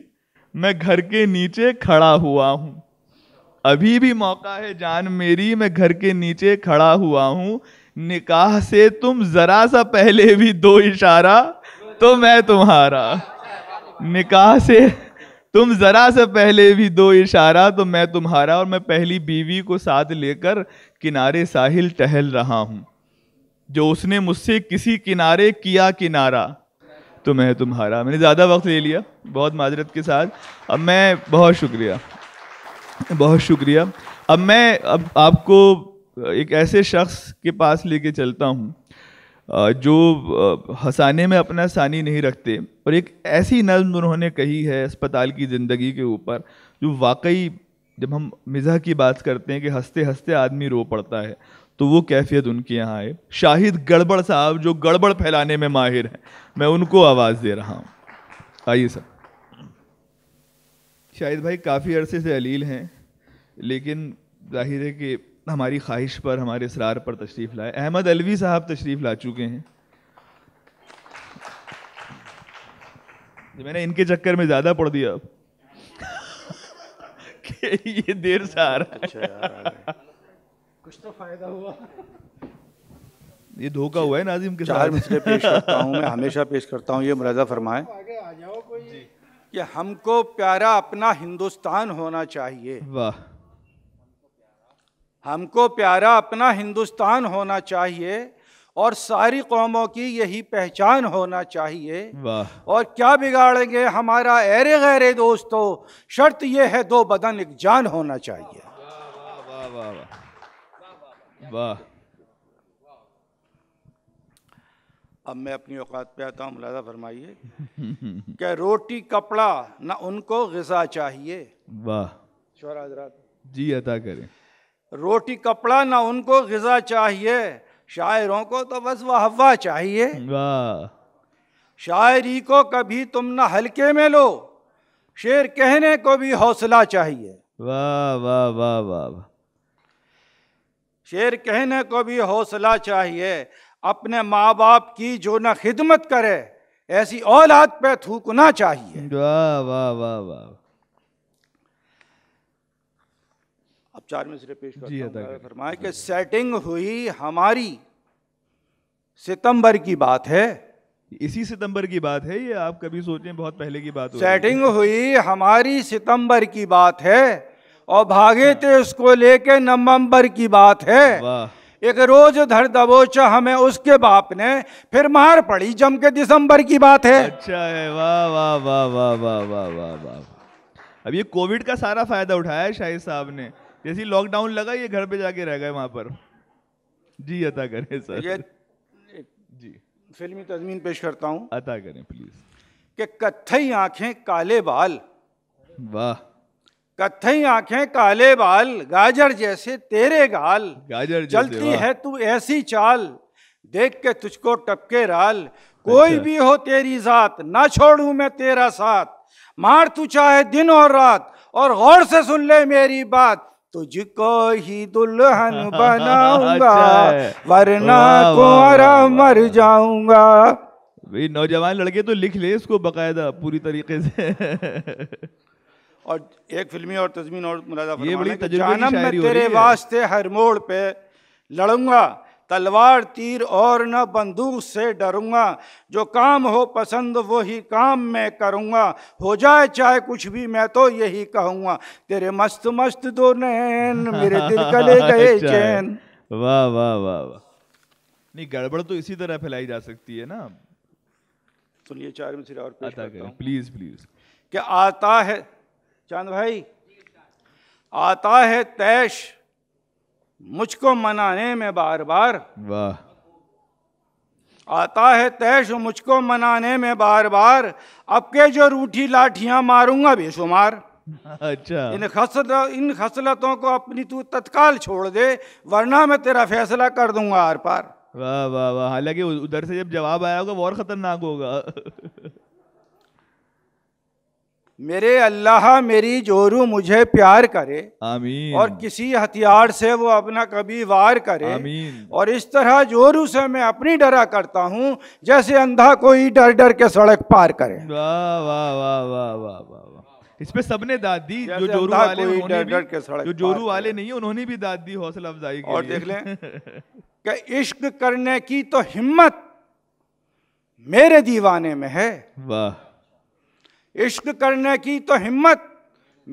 मैं घर के नीचे खड़ा हुआ हूँ अभी भी मौका है जान मेरी मैं घर के नीचे खड़ा हुआ हूँ निकाह से तुम जरा सा पहले भी दो इशारा तो मैं तुम्हारा निकाह से तुम ज़रा सा पहले भी दो इशारा तो मैं तुम्हारा और मैं पहली बीवी को साथ लेकर किनारे साहिल टहल रहा हूँ जो उसने मुझसे किसी किनारे किया किनारा तो मैं तुम्हारा मैंने ज़्यादा वक्त ले लिया बहुत माजरत के साथ अब मैं बहुत शुक्रिया बहुत शुक्रिया अब मैं अब आपको एक ऐसे शख्स के पास लेके चलता हूँ जो हंसाने में अपना सानी नहीं रखते और एक ऐसी नज्म उन्होंने कही है अस्पताल की ज़िंदगी के ऊपर जो वाकई जब हम मिज़ा की बात करते हैं कि हंसते हंसते आदमी रो पड़ता है तो वो कैफियत उनके यहाँ है शाहिद गड़बड़ साहब जो गड़बड़ फैलाने में माहिर हैं मैं उनको आवाज़ दे रहा हूँ आइए सर शाहिद भाई काफ़ी अरसे से अलील हैं लेकिन जाहिर है कि हमारी ख्वाहिश पर हमारे इसरार पर तशरीफ़ लाए अहमद अलवी साहब तशरीफ़ ला चुके हैं मैंने इनके चक्कर में ज़्यादा पढ़ दिया अब <laughs> कि ये देर से आ रहा है अच्छा, कुछ तो फायदा हुआ ये धोखा हुआ है नाजिम के चार मसले पेश करता हूँ <laughs> मैं हमेशा पेश करता हूँ ये मुरादा फरमाए कि हमको प्यारा अपना हिंदुस्तान होना चाहिए वाह हमको प्यारा अपना हिंदुस्तान होना चाहिए और सारी कौमों की यही पहचान होना चाहिए और क्या बिगाड़ेंगे हमारा ऐरे गैरे दोस्तों शर्त यह है दो बदन एक जान होना चाहिए अब मैं अपनी औकात पे आता हूँ मुलाजा फरमाइए <laughs> क्या रोटी कपड़ा ना उनको गजा चाहिए वाह जी अदा करें रोटी कपड़ा ना उनको गजा चाहिए शायरों को तो बस वह हवा चाहिए शायरी को कभी तुम ना हल्के में लो शेर कहने को भी हौसला चाहिए वाह वाह वाह वाह शेर कहने को भी हौसला चाहिए अपने माँ बाप की जो ना खिदमत करे ऐसी औलाद पे थूकना चाहिए वाह वाह वाह वाह अब चार में सिरे पेश करता हूँ फरमाए कि सेटिंग हुई हमारी सितंबर की बात है इसी सितंबर की बात है ये आप कभी सोचें बहुत पहले की बात सेटिंग हुई हमारी सितंबर की बात है और भागे हाँ। थे उसको लेके नवंबर की बात है एक रोज धर दबोचा हमें उसके बाप ने फिर मार पड़ी जम के दिसंबर की बात है अच्छा है वाह वाह वाह वाह वाह वाह वाह वाह अब ये कोविड का सारा फायदा उठाया शाहिद साहब ने जैसे लॉकडाउन लगा ये घर पे जाके रह गए वहां पर जी अता करें सर ये जी फिल्मी तजमीन पेश करता हूँ अता करें प्लीज के कथई आंखें काले बाल वाह कथई आंखें काले बाल गाजर जैसे तेरे गाल गाजर चलती है तू ऐसी चाल देख के तुझको टपके राल अच्छा। कोई अच्छा। भी हो तेरी जात ना छोड़ू मैं तेरा साथ मार तू चाहे दिन और रात और गौर से सुन ले मेरी बात तुझको ही दुल्हन <laughs> बनाऊंगा अच्छा वरना कुआरा मर जाऊंगा भाई नौजवान लड़के तो लिख ले इसको बकायदा पूरी तरीके से <laughs> और एक फिल्मी और तजमीन और मुरादा ये बड़ी जानम मैं तेरे वास्ते हर मोड़ पे लड़ूंगा तलवार तीर और न बंदूक से डरूंगा जो काम हो पसंद वो ही काम मैं करूंगा हो जाए चाहे कुछ भी मैं तो यही कहूंगा तेरे मस्त मस्त दो नैन मेरे दिल गले <laughs> गए अच्छा चैन वाह वाह वाह वाह नहीं गड़बड़ तो इसी तरह फैलाई जा सकती है ना सुनिए चार में सिर और पेश करता हूं प्लीज प्लीज क्या आता है चांद भाई आता है तैश मुझको मनाने में बार बार वाह आता है तैश मुझको मनाने में बार बार अब के जो रूठी लाठियां मारूंगा बेशुमार अच्छा इन खसल इन खसलतों को अपनी तू तत्काल छोड़ दे वरना मैं तेरा फैसला कर दूंगा आर पार वाह वाह वाह हालांकि उधर से जब जवाब आया होगा और खतरनाक होगा <laughs> मेरे अल्लाह मेरी जोरू मुझे प्यार करे आमीन और किसी हथियार से वो अपना कभी वार करे आमीन और इस तरह जोरू से मैं अपनी डरा करता हूँ जैसे अंधा कोई डर डर के सड़क पार करे इस पे सबने दाद दी जो जोरू वाले डर डर के सड़क जो जोरू वाले नहीं उन्होंने भी दाद दी हौसला अफजाई और देख लें <laughs> कि इश्क करने की तो हिम्मत मेरे दीवाने में है वाह इश्क करने की तो हिम्मत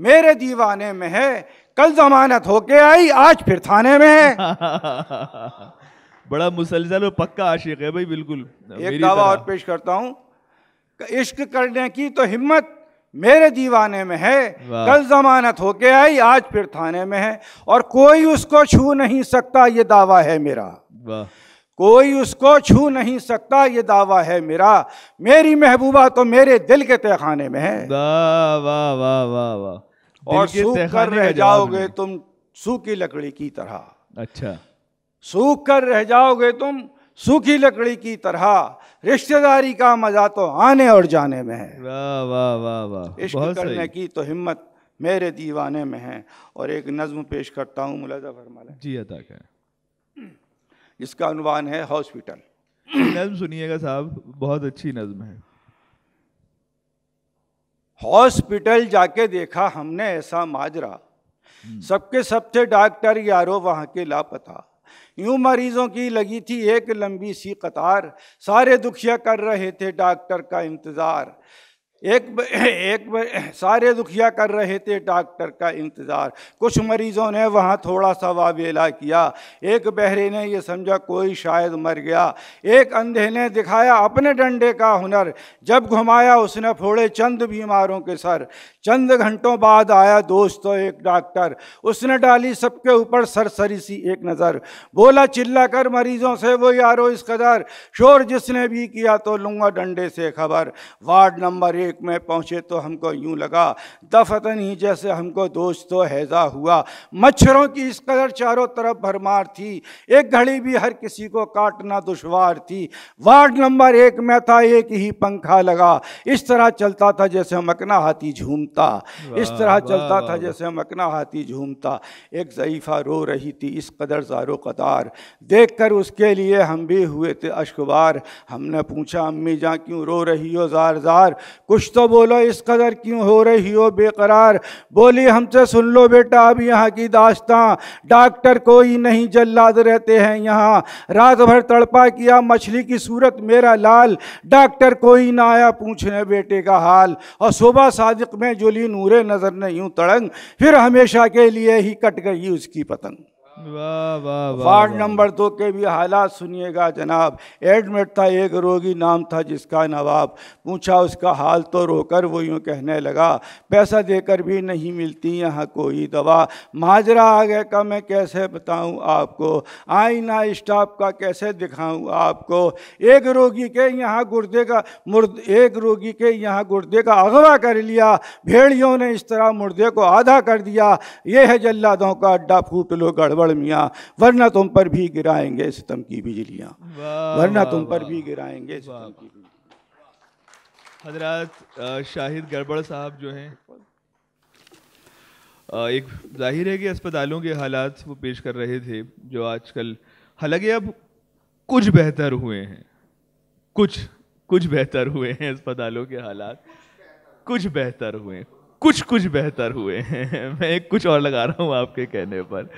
मेरे दीवाने में है कल जमानत होके आई आज फिर थाने में है <laughs> बड़ा मुसलसल और पक्का आशिक है भाई बिल्कुल एक दावा और पेश करता हूँ इश्क करने की तो हिम्मत मेरे दीवाने में है कल जमानत होके आई आज फिर थाने में है और कोई उसको छू नहीं सकता ये दावा है मेरा कोई उसको छू नहीं सकता ये दावा है मेरा मेरी महबूबा तो मेरे दिल के तहखाने में है वाह वाह वाह वाह और सूख कर रह जाओगे तुम सूखी लकड़ी की तरह अच्छा सूख कर रह जाओगे तुम सूखी लकड़ी की तरह रिश्तेदारी का मजा तो आने और जाने में है वाह वाह वाह वाह इश्क करने की तो हिम्मत मेरे दीवाने में है और एक नज्म पेश करता हूँ मुलाजा फरमाला जी अदा करें इसका अनुमान है हॉस्पिटल नज्म सुनिएगा साहब बहुत अच्छी नज्म है हॉस्पिटल जाके देखा हमने ऐसा माजरा हम्म। सबके सबसे डॉक्टर यारो वहां के लापता यूं मरीजों की लगी थी एक लंबी सी कतार सारे दुखिया कर रहे थे डॉक्टर का इंतज़ार एक <clears throat> एक <clears throat> सारे दुखिया कर रहे थे डॉक्टर का इंतज़ार कुछ मरीज़ों ने वहाँ थोड़ा सा वावेला किया एक बहरे ने ये समझा कोई शायद मर गया एक अंधे ने दिखाया अपने डंडे का हुनर जब घुमाया उसने फोड़े चंद बीमारों के सर चंद घंटों बाद आया दोस्तों एक डॉक्टर उसने डाली सबके ऊपर सरसरी सी एक नज़र बोला चिल्ला कर मरीज़ों से वो यारो इस कदर शोर जिसने भी किया तो लूँगा डंडे से खबर वार्ड नंबर एक तौफीक में पहुँचे तो हमको यूँ लगा दफतन ही जैसे हमको दोस्त तो हैज़ा हुआ मच्छरों की इस कदर चारों तरफ भरमार थी एक घड़ी भी हर किसी को काटना दुशवार थी वार्ड नंबर एक में था एक ही पंखा लगा इस तरह चलता था जैसे मकना हाथी झूमता इस तरह चलता था जैसे मकना हाथी झूमता एक ज़यीफ़ा रो रही थी इस कदर ज़ारो कदार देख कर उसके लिए हम भी हुए थे अशकबार हमने पूछा अम्मी जहाँ क्यों रो रही हो ज़ार ज़ार कुछ कुछ तो बोलो इस कदर क्यों हो रही हो बेकरार बोली हमसे सुन लो बेटा अब यहाँ की दास्तां डॉक्टर कोई नहीं जल्लाद रहते हैं यहाँ रात भर तड़पा किया मछली की सूरत मेरा लाल डॉक्टर कोई ना आया पूछने बेटे का हाल और सुबह सादिक में जुली नूरे नज़र नहीं यूँ तड़ंग फिर हमेशा के लिए ही कट गई उसकी पतंग वार्ड नंबर दो के भी हालात सुनिएगा जनाब एडमिट था एक रोगी नाम था जिसका नवाब पूछा उसका हाल तो रोकर वो यूँ कहने लगा पैसा देकर भी नहीं मिलती यहाँ कोई दवा माजरा आ गया का मैं कैसे बताऊँ आपको आईना स्टाफ का कैसे दिखाऊँ आपको एक रोगी के यहाँ गुर्दे का मुर्द एक रोगी के यहाँ गुर्दे का अगवा कर लिया भेड़ियों ने इस तरह मुर्दे को आधा कर दिया ये है जल्लादों का अड्डा फूट लो गड़बड़ सड़मियाँ वरना तुम पर भी गिराएंगे सितम की बिजलियाँ वरना तुम पर भी गिराएंगे सितम हजरत शाहिद गड़बड़ साहब जो हैं एक जाहिर है कि अस्पतालों के हालात वो पेश कर रहे थे जो आजकल हालांकि अब कुछ बेहतर हुए हैं कुछ कुछ बेहतर हुए हैं अस्पतालों के हालात कुछ बेहतर हुए कुछ कुछ बेहतर हुए हैं <laughs> मैं एक कुछ और लगा रहा हूँ आपके कहने पर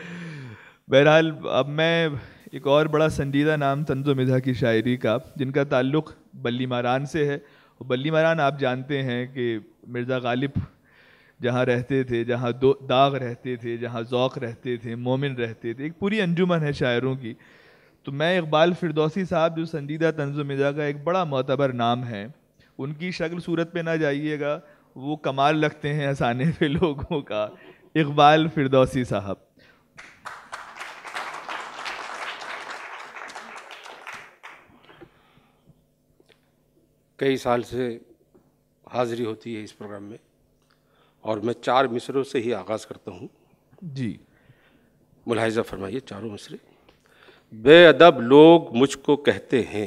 बहरहाल अब मैं एक और बड़ा संजीदा नाम तंज मिज़ा की शायरी का जिनका ताल्लुक़ बल्ली मारान से है और बल्ली मारान आप जानते हैं कि मिर्ज़ा गालिब जहाँ रहते थे जहाँ दो दाग रहते थे जहाँ ओक़ रहते थे मोमिन रहते थे एक पूरी अंजुमन है शायरों की तो मैं इकबाल फिरदौसी साहब जो संजीदा तंज मिजा का एक बड़ा मतबर नाम है उनकी शक्ल सूरत पे ना जाइएगा वो कमाल लगते हैं हंसाने पे लोगों का इकबाल फिरदौसी साहब कई साल से हाजिरी होती है इस प्रोग्राम में और मैं चार मिसरों से ही आगाज़ करता हूँ जी मुलाहिजा फरमाइए चारों मिसरे बेअदब लोग मुझको कहते हैं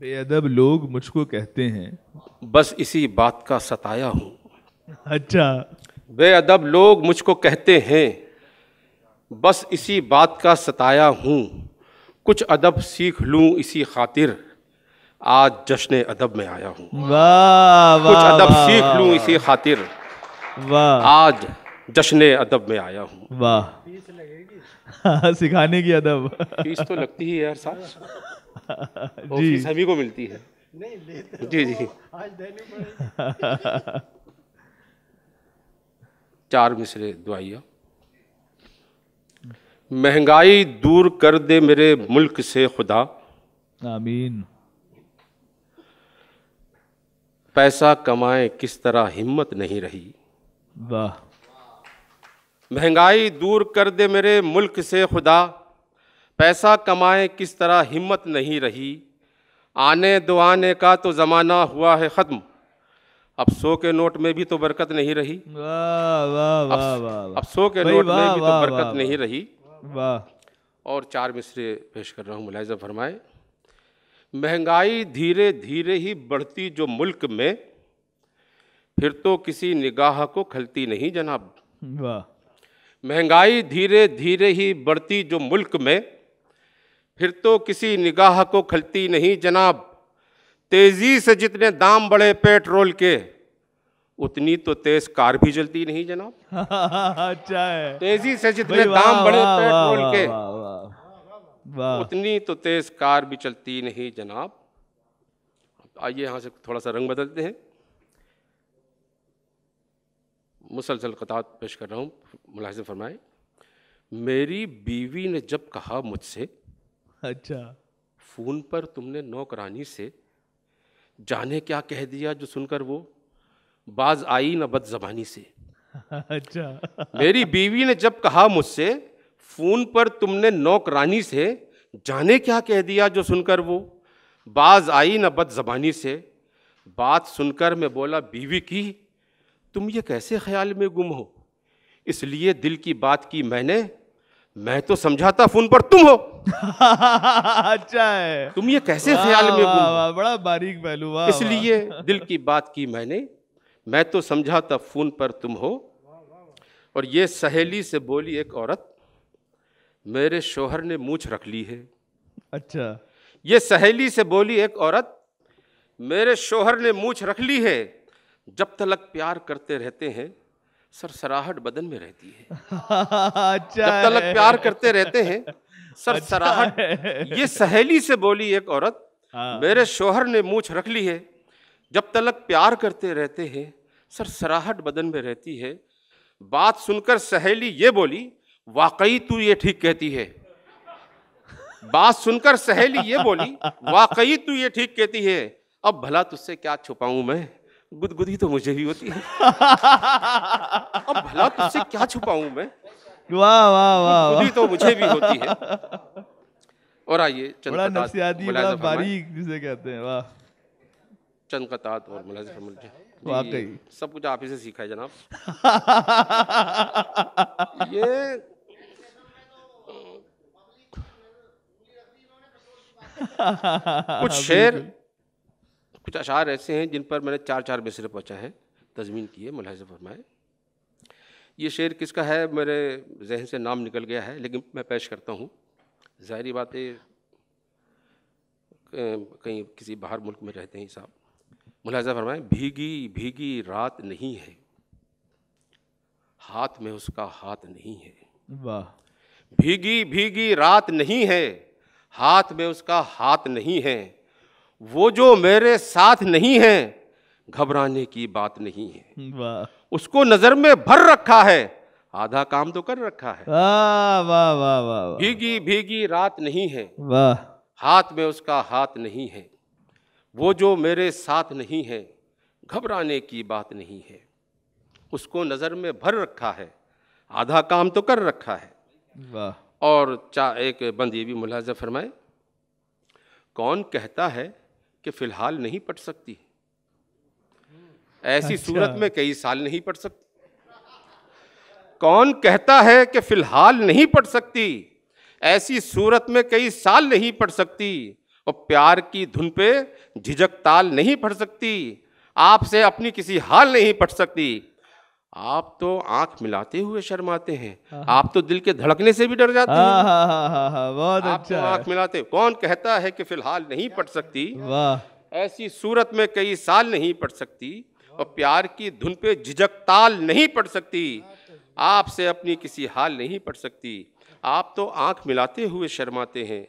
बेअदब लोग मुझको कहते हैं बस इसी बात का सताया हूँ अच्छा बेअदब लोग मुझको कहते हैं बस इसी बात का सताया हूँ कुछ अदब सीख लूँ इसी खातिर आज जश्न अदब में आया हूँ कुछ अदब सीख लूँ इसी खातिर आज जश्न अदब में आया हूँ वाह <laughs> सिखाने की अदब फीस तो लगती ही है हर साल <laughs> जी सभी को मिलती है <laughs> जी जी चार मिसरे दुआइया महंगाई दूर कर दे मेरे मुल्क से खुदा आमीन पैसा कमाए किस तरह हिम्मत नहीं रही वाह महंगाई दूर कर दे मेरे मुल्क से खुदा पैसा कमाए किस तरह हिम्मत नहीं रही आने दो आने का तो ज़माना हुआ है ख़त्म अब सो के नोट में भी तो बरकत नहीं रही वाह वाह वाह वाह अब सो के नोट में भी तो बरकत नहीं रही वाह और चार मिसरे पेश कर रहा हूँ मुलायजा फरमाए महंगाई धीरे धीरे ही बढ़ती जो मुल्क में फिर तो किसी निगाह को खलती नहीं जनाब वाह महंगाई धीरे धीरे ही बढ़ती जो मुल्क में फिर तो किसी निगाह को खलती नहीं जनाब तेज़ी से जितने दाम बढ़े पेट्रोल के उतनी तो तेज कार भी जलती नहीं जनाब <laughs> अच्छा है तेजी से जितने दाम बढ़े पेट्रोल के उतनी तो तेज कार भी चलती नहीं जनाब आइए यहाँ से थोड़ा सा रंग बदलते हैं मुसलसल कता पेश कर रहा हूँ मुलाजिम फरमाए मेरी बीवी ने जब कहा मुझसे अच्छा फ़ोन पर तुमने नौकरानी से जाने क्या कह दिया जो सुनकर वो बाज आई न बदजबानी से <laughs> अच्छा मेरी बीवी ने जब कहा मुझसे फ़ोन पर तुमने नौकरानी से जाने क्या कह दिया जो सुनकर वो बाज आई न बद जबानी से बात सुनकर मैं बोला बीवी की तुम ये कैसे ख्याल में गुम हो इसलिए दिल की बात की मैंने मैं तो समझाता फोन पर तुम हो <laughs> अच्छा है तुम ये कैसे ख्याल में गुम बड़ा बारीक पहलू इसलिए <laughs> दिल की बात की मैंने मैं तो समझाता फोन पर तुम हो और ये सहेली से बोली एक औरत मेरे शोहर ने मूछ रख ली है अच्छा ये सहेली से बोली एक औरत मेरे शोहर ने मूछ रख ली है जब तलक प्यार करते रहते हैं सर सराहट बदन में रहती है अच्छा जब तलक प्यार करते रहते हैं सर अच्छा ये सहेली से बोली एक औरत हाँ। मेरे शोहर ने मूछ रख ली है जब तलक प्यार करते रहते हैं सर सराहट बदन में रहती है बात सुनकर सहेली ये बोली वाकई तू ये ठीक कहती है बात सुनकर सहेली ये बोली वाकई तू ये ठीक कहती है अब भला तुझसे क्या छुपाऊं मैं गुदगुदी तो मुझे ही होती है अब भला तुझसे क्या छुपाऊं मैं वाह वाह वाह गुदगुदी तो मुझे भी होती है और आइए बारीक जिसे कहते हैं वाह चंद कतात और मुलाजम वाकई सब कुछ आप ही से सीखा है जनाब <laughs> ये कुछ हाँ, शेर कुछ अशार ऐसे हैं जिन पर मैंने चार चार मिसरे पहुँचा है तजमीन किए मुलाज फरमाए ये शेर किसका है मेरे जहन से नाम निकल गया है लेकिन मैं पेश करता हूँ ज़ाहरी बातें कहीं किसी बाहर मुल्क में रहते हैं साहब मुलाजा फरमाए भीगी भीगी रात नहीं है हाथ में उसका हाथ नहीं है वाह भीगी भीगी रात नहीं है हाथ में उसका हाथ नहीं है वो जो मेरे साथ नहीं है घबराने की बात नहीं है उसको नजर में भर रखा है आधा काम तो कर रखा है वाह वाह वाह भीगी भीगी रात नहीं है वाह हाथ में उसका हाथ नहीं है वो जो मेरे साथ नहीं है घबराने की बात नहीं है उसको नज़र में भर रखा है आधा काम तो कर रखा है वाह और चा एक बंद ये भी मुलाजा फरमाए कौन कहता है कि फ़िलहाल नहीं पट सकती ऐसी अच्छा। सूरत में कई साल नहीं पट सकती कौन कहता है कि फ़िलहाल नहीं पट सकती ऐसी सूरत में कई साल नहीं पट सकती और प्यार की धुन पे झिझक ताल नहीं पट सकती आपसे अपनी किसी हाल नहीं पट सकती आप तो आंख मिलाते हुए शर्माते हैं हाँ, हाँ। आप तो दिल के धड़कने से भी डर जाते हाँ, हैं बहुत आप तो अच्छा तो आंख मिलाते कौन कहता है कि फिलहाल नहीं पट सकती ऐसी सूरत में कई साल नहीं पट सकती और प्यार की धुन पे झिझक ताल नहीं पट सकती आपसे अपनी किसी हाल नहीं पट सकती आप तो आंख मिलाते हुए शर्माते हैं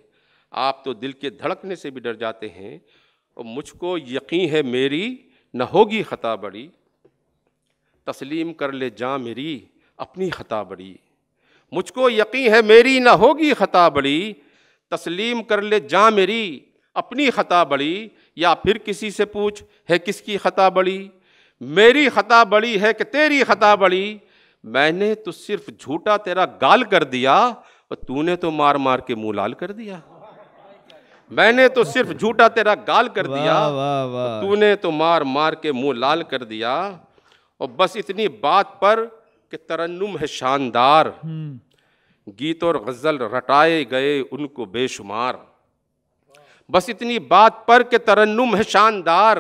आप तो दिल के धड़कने से भी डर जाते हैं और मुझको यकीन है मेरी न होगी खता बड़ी तस्लीम कर ले जा मेरी अपनी खता बड़ी मुझको यकीन है मेरी ना होगी खता बड़ी तस्लीम कर ले जा मेरी अपनी खता बड़ी या फिर किसी से पूछ है किसकी खता बड़ी मेरी खता बड़ी है कि तेरी खता बड़ी मैंने तो सिर्फ झूठा तेरा गाल कर दिया और तूने तो मार मार के मुँह लाल कर दिया मैंने तो सिर्फ झूठा तेरा गाल कर दिया तूने तो मार मार के मुँह लाल कर दिया और बस इतनी बात पर कि तरन्नुम है शानदार हम्म। गीत और गज़ल रटाए गए उनको बेशुमार बस इतनी बात पर कि तरन्नुम है शानदार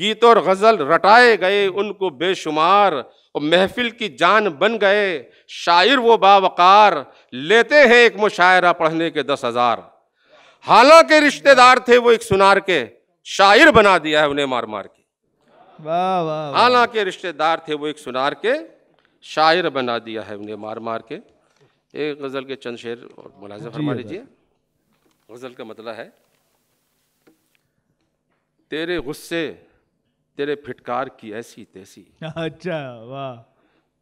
गीत और गज़ल रटाए गए उनको बेशुमार और महफिल की जान बन गए शायर वो बावकार लेते हैं एक मुशायरा पढ़ने के दस हज़ार हालांकि रिश्तेदार थे वो एक सुनार के शायर बना दिया है उन्हें मार मार के हालांकि रिश्तेदार थे वो एक सुनार के शायर बना दिया है उन्हें मार मार के एक गज़ल के चंद शेर और मुलाजम फरमा लीजिए गज़ल का मतलब है तेरे गुस्से तेरे फिटकार की ऐसी तैसी अच्छा वाह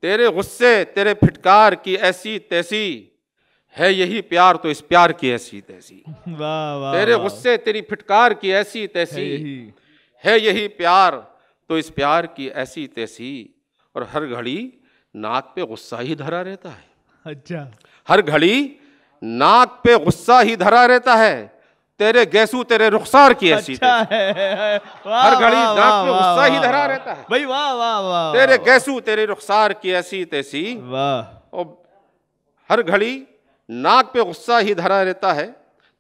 तेरे गुस्से तेरे फिटकार की ऐसी तैसी है यही प्यार तो इस प्यार की ऐसी तैसी वाह वाह तेरे गुस्से तेरी फिटकार की ऐसी तैसी है यही प्यार तो इस प्यार की ऐसी तैसी और हर घड़ी नाक पे गुस्सा ही धरा रहता है अच्छा हर घड़ी नाक पे गुस्सा ही धरा रहता है तेरे गैसू तेरे रुखसार की ऐसी अच्छा है, हर घड़ी नाक पे गुस्सा ही धरा रहता है भाई वाह वाह वाह तेरे गैसू तेरे रुखसार की ऐसी तैसी वाह और हर घड़ी नाक पे गुस्सा ही धरा रहता है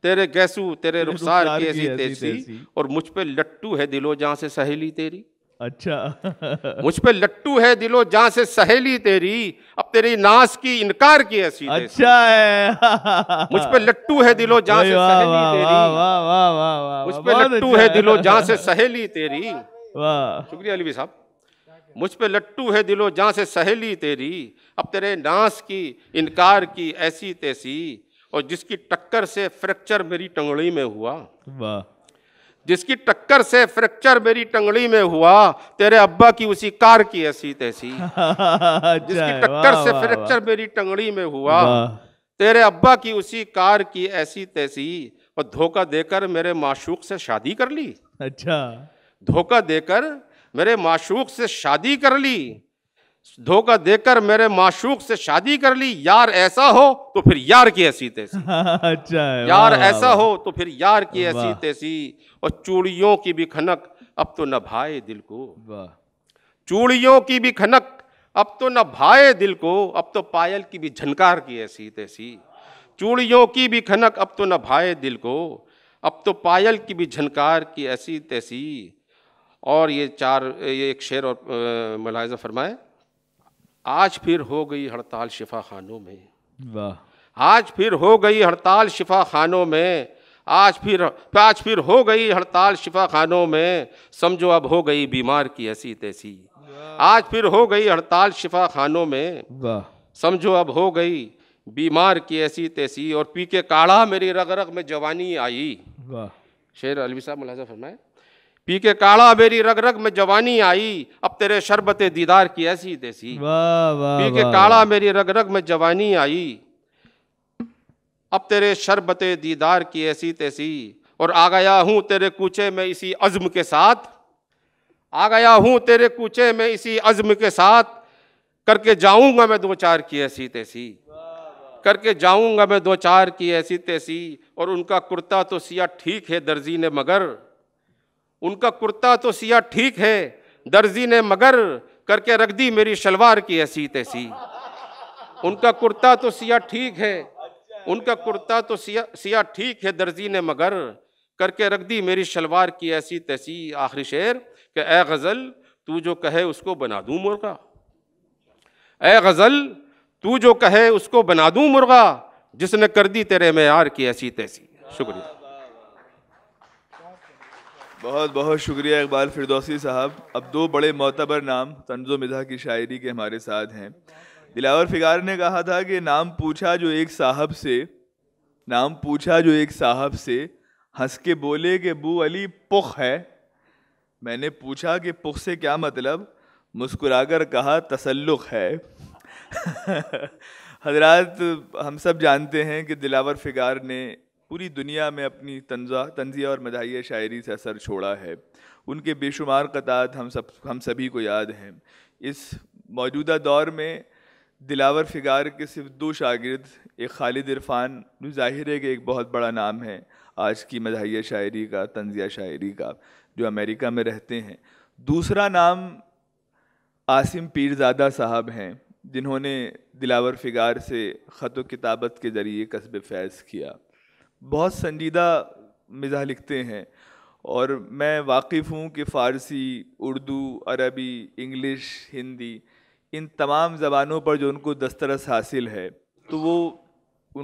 तेरे गैसू तेरे रुखसार की ऐसी तैसी और मुझ पे लट्टू है दिलो जहाँ से सहेली तेरी अच्छा <laughs> मुझ पे लट्टू है दिलो जहाँ से सहेली तेरी अब तेरी नाश की इनकार की ऐसी अच्छा है <laughs> मुझ पे लट्टू है दिलो जहाँ से सहेली तेरी मुझ पे लट्टू अच्छा है दिलो जहाँ से सहेली तेरी शुक्रिया अली साहब मुझ पे लट्टू है दिलो जहाँ से सहेली तेरी अब तेरे नाश की इनकार की ऐसी तैसी और जिसकी टक्कर से फ्रैक्चर मेरी टंगड़ी में हुआ वाह जिसकी टक्कर से फ्रैक्चर मेरी टंगड़ी में हुआ तेरे अब्बा की उसी कार की ऐसी तैसी <laughs> अच्छा जिसकी टक्कर से फ्रैक्चर मेरी टंगड़ी में हुआ तेरे अब्बा की उसी कार की ऐसी तैसी और धोखा देकर मेरे माशूक से शादी कर ली अच्छा धोखा देकर मेरे माशूक से शादी कर ली धोखा देकर मेरे माशूक से शादी कर ली यार ऐसा हो तो फिर यार की ऐसी तैसी <laughs> अच्छा यार ऐसा हो तो फिर यार की ऐसी तैसी और चूड़ियों की भी खनक अब तो न भाए दिल को चूड़ियों की भी खनक अब तो न भाए दिल को अब तो पायल की भी झनकार की ऐसी तैसी चूड़ियों की भी खनक अब तो न भाए दिल को अब तो पायल की भी झनकार की ऐसी तैसी और ये चार ये एक शेर और मुलायजा फरमाए आज फिर हो गई हड़ताल शिफा खानों में वाह आज फिर हो गई हड़ताल शिफा खानों में आज फिर आज फिर हो गई हड़ताल शिफा खानों में समझो अब हो गई बीमार की ऐसी तैसी आज फिर हो गई हड़ताल शिफा खानों में समझो अब हो गई बीमार की ऐसी तैसी और पी के काढ़ा मेरी रग रग में जवानी आई शेर अलवी साहब मुलाजा फरमाए पी के काढ़ा बेरी रग रग में जवानी आई अब तेरे शरबत दीदार की ऐसी देसी पी के काढ़ा मेरी रग रग में जवानी आई अब तेरे शरबत दीदार की ऐसी तैसी और आ गया हूँ तेरे कूचे में इसी अज्म के साथ आ गया हूँ तेरे कूचे में इसी अज्म के साथ करके जाऊँगा मैं दो चार की ऐसी तैसी करके जाऊँगा मैं दो चार की ऐसी तैसी और उनका कुर्ता तो सिया ठीक है दर्जी ने मगर उनका कुर्ता तो सिया ठीक है दर्जी ने मगर करके रख दी मेरी शलवार की ऐसी तैसी उनका कुर्ता तो सिया ठीक है उनका कुर्ता तो सिया सिया ठीक है दर्जी ने मगर करके रख दी मेरी शलवार की ऐसी तैसी आखिरी शेर कि ए गज़ल तू जो कहे उसको बना दूँ मुर्गा ए गज़ल तू जो कहे उसको बना दूँ मुर्गा जिसने कर दी तेरे मैार की ऐसी तैसी शुक्रिया बहुत बहुत शुक्रिया इकबाल फिरदौसी साहब अब दो बड़े मोतबर नाम तंजो मिधा की शायरी के हमारे साथ हैं दिलावर फिगार ने कहा था कि नाम पूछा जो एक साहब से नाम पूछा जो एक साहब से हंस के बोले कि बू अली पुख है मैंने पूछा कि पुख से क्या मतलब मुस्कुराकर कहा तसल्लुक है <laughs> हजरात हम सब जानते हैं कि दिलावर फिगार ने पूरी दुनिया में अपनी तंजा तंजिया और मजाही शायरी से असर छोड़ा है उनके बेशुमार कतात हम सब हम सभी को याद हैं इस मौजूदा दौर में दिलावर फ़िगार के सिर्फ दो शागिर्द एक खालिद इरफान जो ज़ाहिर है कि एक बहुत बड़ा नाम है आज की मजाही शायरी का तंजिया शायरी का जो अमेरिका में रहते हैं दूसरा नाम आसिम पीरजादा साहब हैं जिन्होंने दिलावर फ़िगार से ख़त किताबत के ज़रिए कस्ब फैज़ किया बहुत संजीदा मिज़ा लिखते हैं और मैं वाकिफ़ हूँ कि फ़ारसी उर्दू अरबी इंग्लिश हिंदी इन तमाम ज़बानों पर जो उनको दस्तरस हासिल है तो वो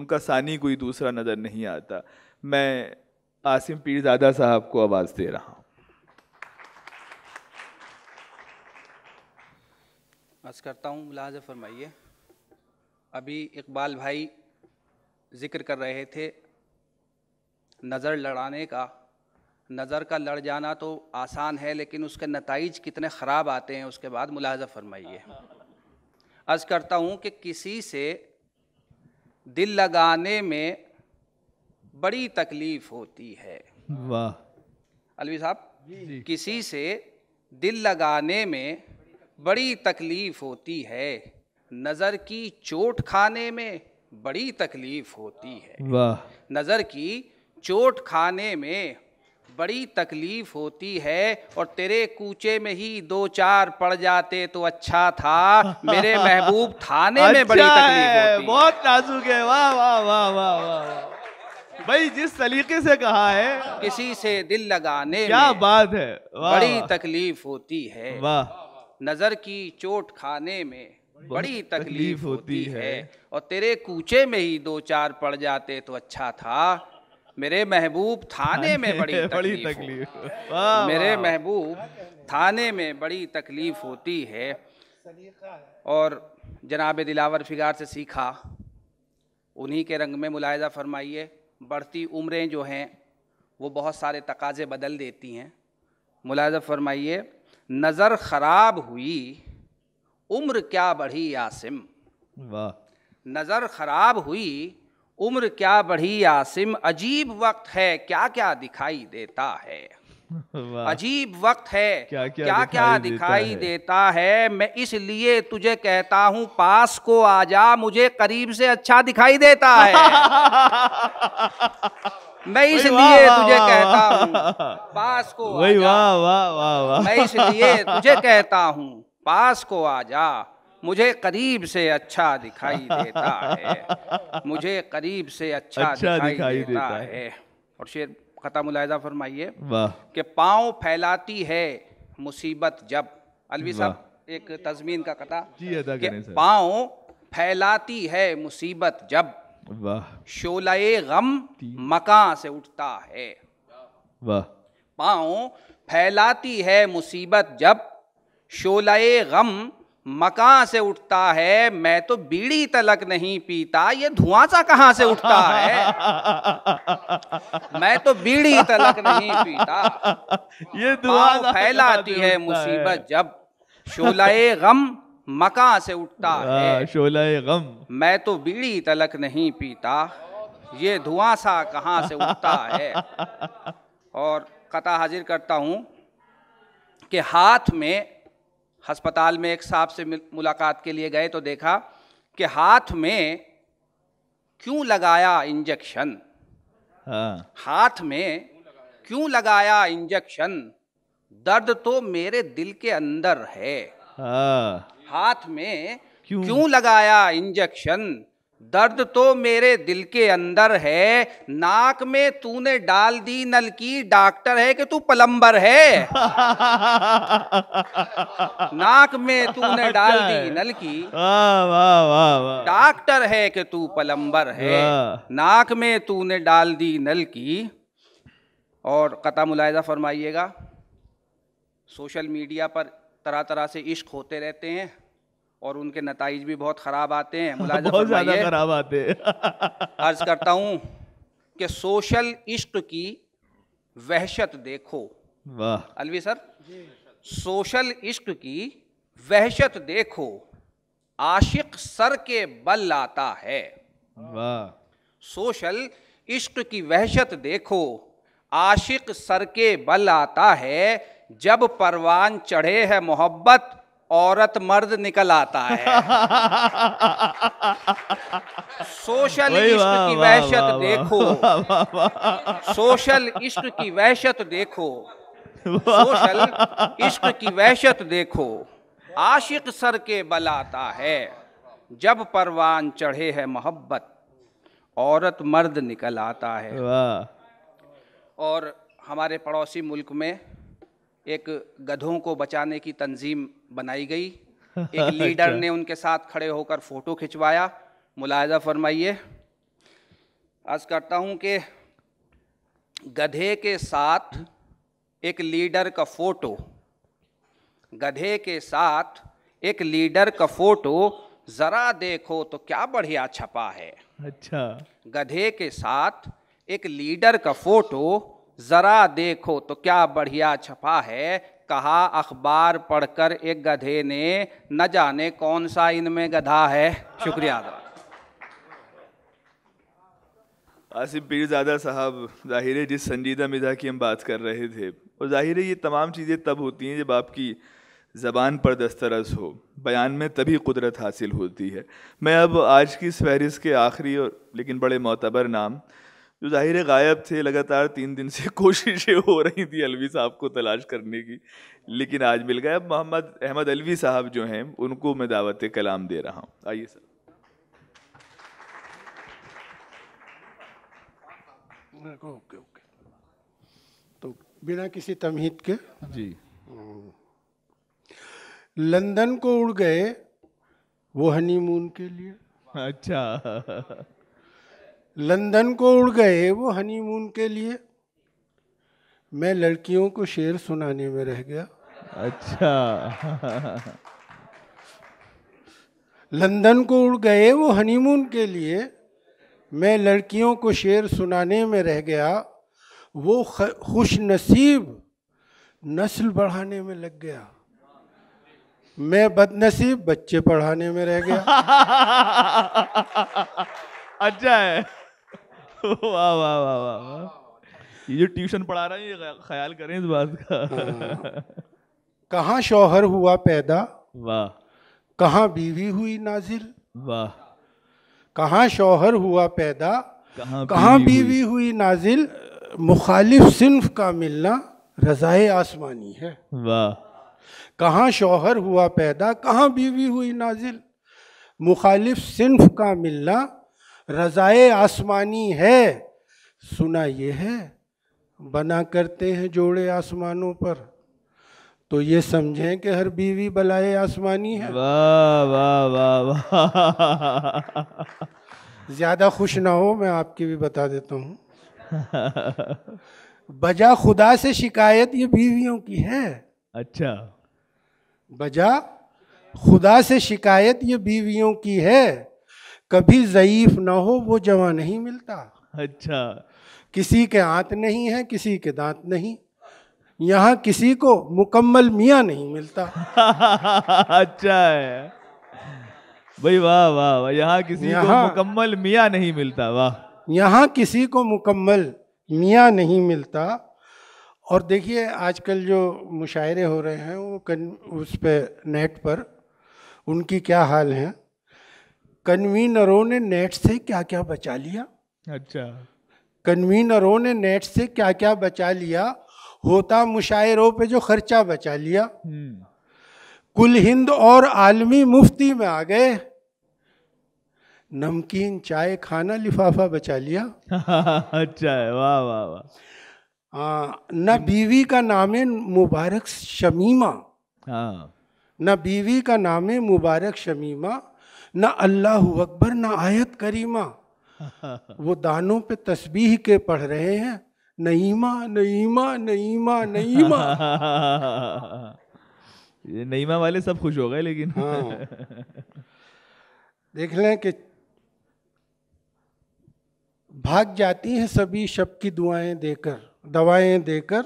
उनका सानी कोई दूसरा नज़र नहीं आता मैं आसिम पीरजादा साहब को आवाज़ दे रहा हूँ अर्ज़ करता हूँ लिहाजा फरमाइए अभी इकबाल भाई ज़िक्र कर रहे थे नज़र लड़ाने का नज़र का लड़ जाना तो आसान है लेकिन उसके नतज कितने ख़राब आते हैं उसके बाद मुलाजा फरमाइए अर्ज़ करता हूँ कि किसी से दिल लगाने में बड़ी तकलीफ़ होती है वाह अलवी साहब किसी से दिल लगाने में बड़ी तकलीफ़ होती है नज़र की चोट खाने में बड़ी तकलीफ़ होती है वाह नज़र की चोट खाने में बड़ी तकलीफ होती है और तेरे कूचे में ही दो चार पड़ जाते तो अच्छा था मेरे <laughs> महबूब थाने अच्छा में बड़ी अच्छा तकलीफ है, होती है बहुत नाजुक है वाह वाह वाह वाह वाह भाई जिस सलीके से कहा है किसी से दिल लगाने क्या में बात है वाह बड़ी तकलीफ होती है वाह नजर की चोट खाने में बड़ी तकलीफ होती है और तेरे कूचे में ही दो चार पड़ जाते तो अच्छा था मेरे महबूब थाने में बड़ी बड़ी तकलीफ मेरे महबूब थाने में बड़ी तकलीफ होती है और जनाब दिलावर फिगार से सीखा उन्हीं के रंग में मुलायजा फरमाइए बढ़ती उम्रें जो हैं वो बहुत सारे तकाजे बदल देती हैं मुलायजा फरमाइए नज़र ख़राब हुई उम्र क्या बढ़ी यासिम वाह नज़र ख़राब हुई उम्र क्या बढ़ी आसिम अजीब वक्त है क्या क्या दिखाई देता है अजीब वक्त है क्या क्या, क्या, दिखाई, क्या दिखाई देता, देता है, है। मैं इसलिए तुझे कहता हूँ पास को आ जा मुझे करीब से अच्छा दिखाई देता है मैं इसलिए तुझे कहता हूँ पास को अच्छा <laughs> वाह मैं इसलिए तुझे <laughs> कहता हूँ पास को आ जा मुझे करीब से अच्छा दिखाई देता है मुझे करीब से अच्छा, अच्छा दिखाई, दिखाई देता, देता है।, है और शेर खत्म मुलायजा फरमाइए कि पाँव फैलाती है मुसीबत जब अलवी साहब एक तजमीन का कथा कि पाँव फैलाती है मुसीबत जब शोलाए गम मका से उठता है वाह पाँव फैलाती है मुसीबत जब शोलाए गम मका से उठता है मैं तो बीड़ी तलक नहीं पीता ये धुआं सा कहां से उठता है <laughs> मैं तो बीड़ी तलक नहीं पीता ये धुआं फैलाती है मुसीबत जब शोलाए गम मका से उठता हाँ, है शोलाए गम मैं तो बीड़ी तलक नहीं पीता ये धुआं सा कहाँ से उठता है <laughs> और कथा हाजिर करता हूं कि हाथ में अस्पताल में एक साहब से मुलाकात के लिए गए तो देखा कि हाथ में क्यों लगाया इंजेक्शन हाँ। हाथ में क्यों लगाया इंजेक्शन दर्द तो मेरे दिल के अंदर है हाँ। हाथ में क्यों, क्यों लगाया इंजेक्शन दर्द तो मेरे दिल के अंदर है नाक में तूने डाल दी नल की डॉक्टर है कि तू पलंबर है नाक में तूने अच्छा डाल दी नल की डॉक्टर है कि तू पलंबर है नाक में तूने डाल दी नल की और कता मुलायजा फरमाइएगा सोशल मीडिया पर तरह तरह से इश्क होते रहते हैं और उनके नतज भी बहुत ख़राब आते हैं <laughs> मुलाजम बहुत ज़्यादा ख़राब आते हैं <laughs> अर्ज़ करता हूँ कि सोशल इश्क की वहशत देखो वाह अलवी सर सोशल इश्क की वहशत देखो आशिक सर के बल आता है वाह सोशल इश्क की वहशत देखो आशिक सर के बल आता है जब परवान चढ़े है मोहब्बत औरत मर्द निकल आता है सोशल इश्क की वहशत देखो सोशल इश्क की वहशत देखो सोशल इश्क की वहशत देखो आशिक सर के बल आता है जब परवान चढ़े है मोहब्बत औरत मर्द निकल आता है और हमारे पड़ोसी मुल्क में एक गधों को बचाने की तंजीम बनाई गई <laughs> एक अच्छा। लीडर ने उनके साथ खड़े होकर फोटो खिंचवाया मुलायजा फरमाइए आज करता हूँ कि गधे के साथ एक लीडर का फोटो गधे के साथ एक लीडर का फोटो जरा देखो तो क्या बढ़िया छपा है अच्छा गधे के साथ एक लीडर का फोटो जरा देखो तो क्या बढ़िया छपा है कहा अखबार पढ़कर एक गधे ने न जाने कौन सा इनमें गधा है शुक्रिया आसिफ पीरजादा साहब ज़ाहिर है जिस संजीदा मिजा की हम बात कर रहे थे और ज़ाहिर है ये तमाम चीज़ें तब होती हैं जब आपकी ज़बान पर दस्तरस हो बयान में तभी कुदरत हासिल होती है मैं अब आज की इस फहरिस्त के आखिरी और लेकिन बड़े मोतबर नाम जो जाहिर है गायब थे लगातार तीन दिन से <laughs> कोशिशें हो रही थी अलवी साहब को तलाश करने की लेकिन आज मिल गए अब मोहम्मद अहमद अलवी साहब जो हैं उनको मैं दावत कलाम दे रहा हूँ आइए सर ओके ओके तो बिना किसी तमहीद के जी हम्म। लंदन को उड़ गए वो हनीमून के लिए अच्छा लंदन को उड़ गए वो हनीमून के लिए मैं लड़कियों को शेर सुनाने में रह गया अच्छा लंदन को उड़ गए वो हनीमून के लिए मैं लड़कियों को शेर सुनाने में रह गया वो खुश नसीब नस्ल बढ़ाने में लग गया मैं बदनसीब बच्चे पढ़ाने में रह गया <laughs> अच्छा है वाह वाह वाह वाह ये जो ट्यूशन पढ़ा रहा है ये ख्याल करें इस बात का हाँ। कहाँ शौहर हुआ पैदा वाह कहाँ बीवी हुई नाजिल वाह कहाँ शौहर हुआ पैदा कहाँ बीवी, बीवी हुई नाजिल मुखालिफ सिंफ का मिलना रजाए आसमानी है वाह कहाँ शौहर हुआ पैदा कहाँ बीवी हुई नाजिल मुखालिफ सिंफ का मिलना रज़ाए आसमानी है सुना ये है बना करते हैं जोड़े आसमानों पर तो ये समझें कि हर बीवी बलाए आसमानी है वाह वाह वाह वाह ज़्यादा खुश ना हो मैं आपकी भी बता देता हूँ बजा खुदा से शिकायत ये बीवियों की है अच्छा बजा खुदा से शिकायत ये बीवियों की है कभी ज़यीफ ना हो वो जवा नहीं मिलता अच्छा किसी के हाथ नहीं है किसी के दांत नहीं यहाँ किसी को मुकम्मल मियाँ नहीं मिलता <laughs> अच्छा है भाई वाह वाह वाह यहाँ किसी को मुकम्मल मियाँ नहीं मिलता वाह यहाँ किसी को मुकम्मल मियाँ नहीं मिलता और देखिए आजकल जो मुशायरे हो रहे हैं वो कन, उस पर नेट पर उनकी क्या हाल है कन्वीनरों ने नेट से क्या क्या बचा लिया अच्छा कन्वीनरों ने नेट से क्या क्या बचा लिया होता मुशायरों पे जो खर्चा बचा लिया हम्म। कुल हिंद और आलमी मुफ्ती में आ गए नमकीन चाय खाना लिफाफा बचा लिया <laughs> अच्छा है वाह वाह वाह न बीवी का नाम है मुबारक शमीमा हाँ। न बीवी का नाम है मुबारक शमीमा ना अल्लाह अकबर ना आयत करीमा <laughs> वो दानों पे तस्बीह के पढ़ रहे हैं नईमा नईमा नईमा नईमा <laughs> नईमा वाले सब खुश हो गए लेकिन हाँ। <laughs> देख लें कि भाग जाती हैं सभी शब की दुआएं देकर दवाएं देकर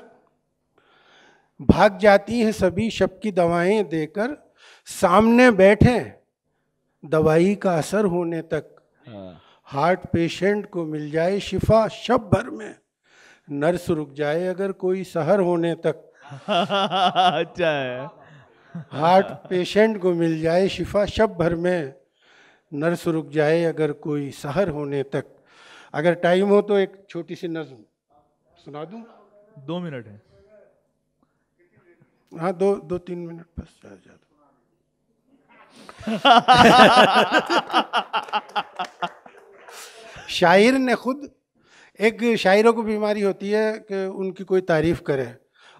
भाग जाती हैं सभी शब की दवाएं देकर सामने बैठे दवाई का असर होने तक हाँ। हार्ट पेशेंट को मिल जाए शिफा शब भर में नर्स रुक जाए अगर कोई सहर होने तक <laughs> अच्छा है हार्ट पेशेंट को मिल जाए शिफा शब भर में नर्स रुक जाए अगर कोई सहर होने तक अगर टाइम हो तो एक छोटी सी नज्म सुना दूं दो मिनट है हाँ दो दो तीन मिनट बस ज़्यादा शायर ने खुद एक शायरों को बीमारी होती है कि उनकी कोई तारीफ करे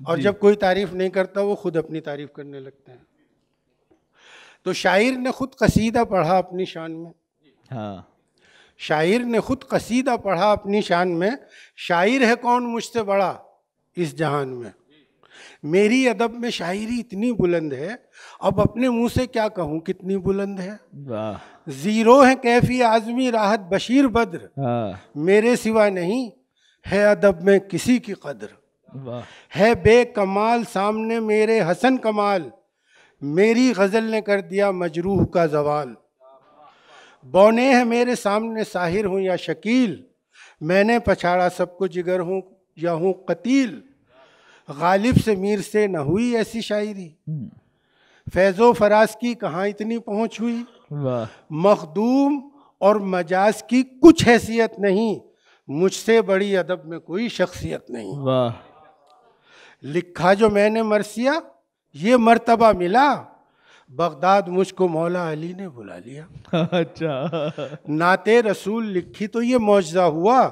और जब कोई तारीफ नहीं करता वो खुद अपनी तारीफ करने लगते हैं तो शायर ने खुद कसीदा पढ़ा अपनी शान में हाँ शायर ने खुद कसीदा पढ़ा अपनी शान में शायर है कौन मुझसे बड़ा इस जहान में मेरी अदब में शायरी इतनी बुलंद है अब अपने मुंह से क्या कहूँ कितनी बुलंद है जीरो है कैफी आजमी राहत बशीर बद्र हाँ। मेरे सिवा नहीं है अदब में किसी की कदर है बे कमाल सामने मेरे हसन कमाल मेरी गज़ल ने कर दिया मजरूह का जवाल बौने हैं मेरे सामने साहिर हूँ या शकील मैंने पछाड़ा सबको जिगर हूँ या हूँ कतील गालिब से मीर से न हुई ऐसी शायरी हम्म। फैज़ो फराज की कहाँ इतनी पहुँच हुई मखदूम और मजाज की कुछ हैसियत नहीं मुझसे बड़ी अदब में कोई शख्सियत नहीं वाह लिखा जो मैंने मरसिया ये मर्तबा मिला बगदाद मुझको मौला अली ने बुला लिया <laughs> अच्छा नाते रसूल लिखी तो ये मुआजा हुआ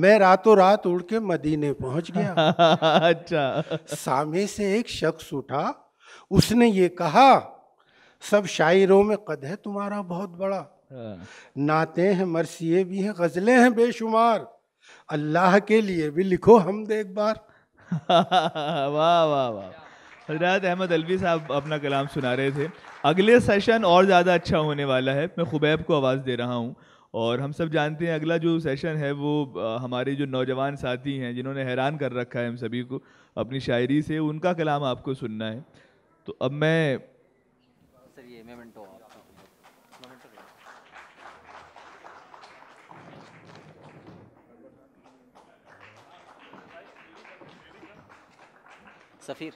मैं रातों रात उड़ के मदीने पहुंच गया <laughs> अच्छा सामने से एक शख्स उठा उसने ये कहा सब शायरों में कद है तुम्हारा बहुत बड़ा हाँ। नाते हैं मरसिए भी हैं गज़लें हैं बेशुमार अल्लाह के लिए भी लिखो हम एक बार <laughs> वाह वाह वाह हजरत अहमद अलवी साहब अपना कलाम सुना रहे थे अगले सेशन और ज़्यादा अच्छा होने वाला है मैं खुबैब को आवाज़ दे रहा हूँ और हम सब जानते हैं अगला जो सेशन है वो हमारे जो नौजवान साथी हैं जिन्होंने हैरान कर रखा है हम सभी को अपनी शायरी से उनका कलाम आपको सुनना है तो अब मैं सर ये मैं सफ़ीर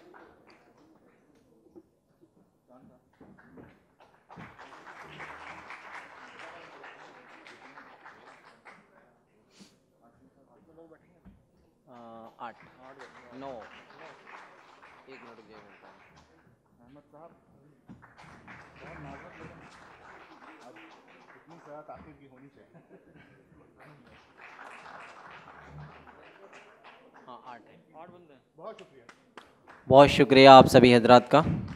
आठ नौ एक मिनट अहमद साहब बहुत नाजुक अब इतनी सजा भी होनी चाहिए हाँ आठ है आठ बंदे बहुत शुक्रिया बहुत शुक्रिया आप सभी हजरात का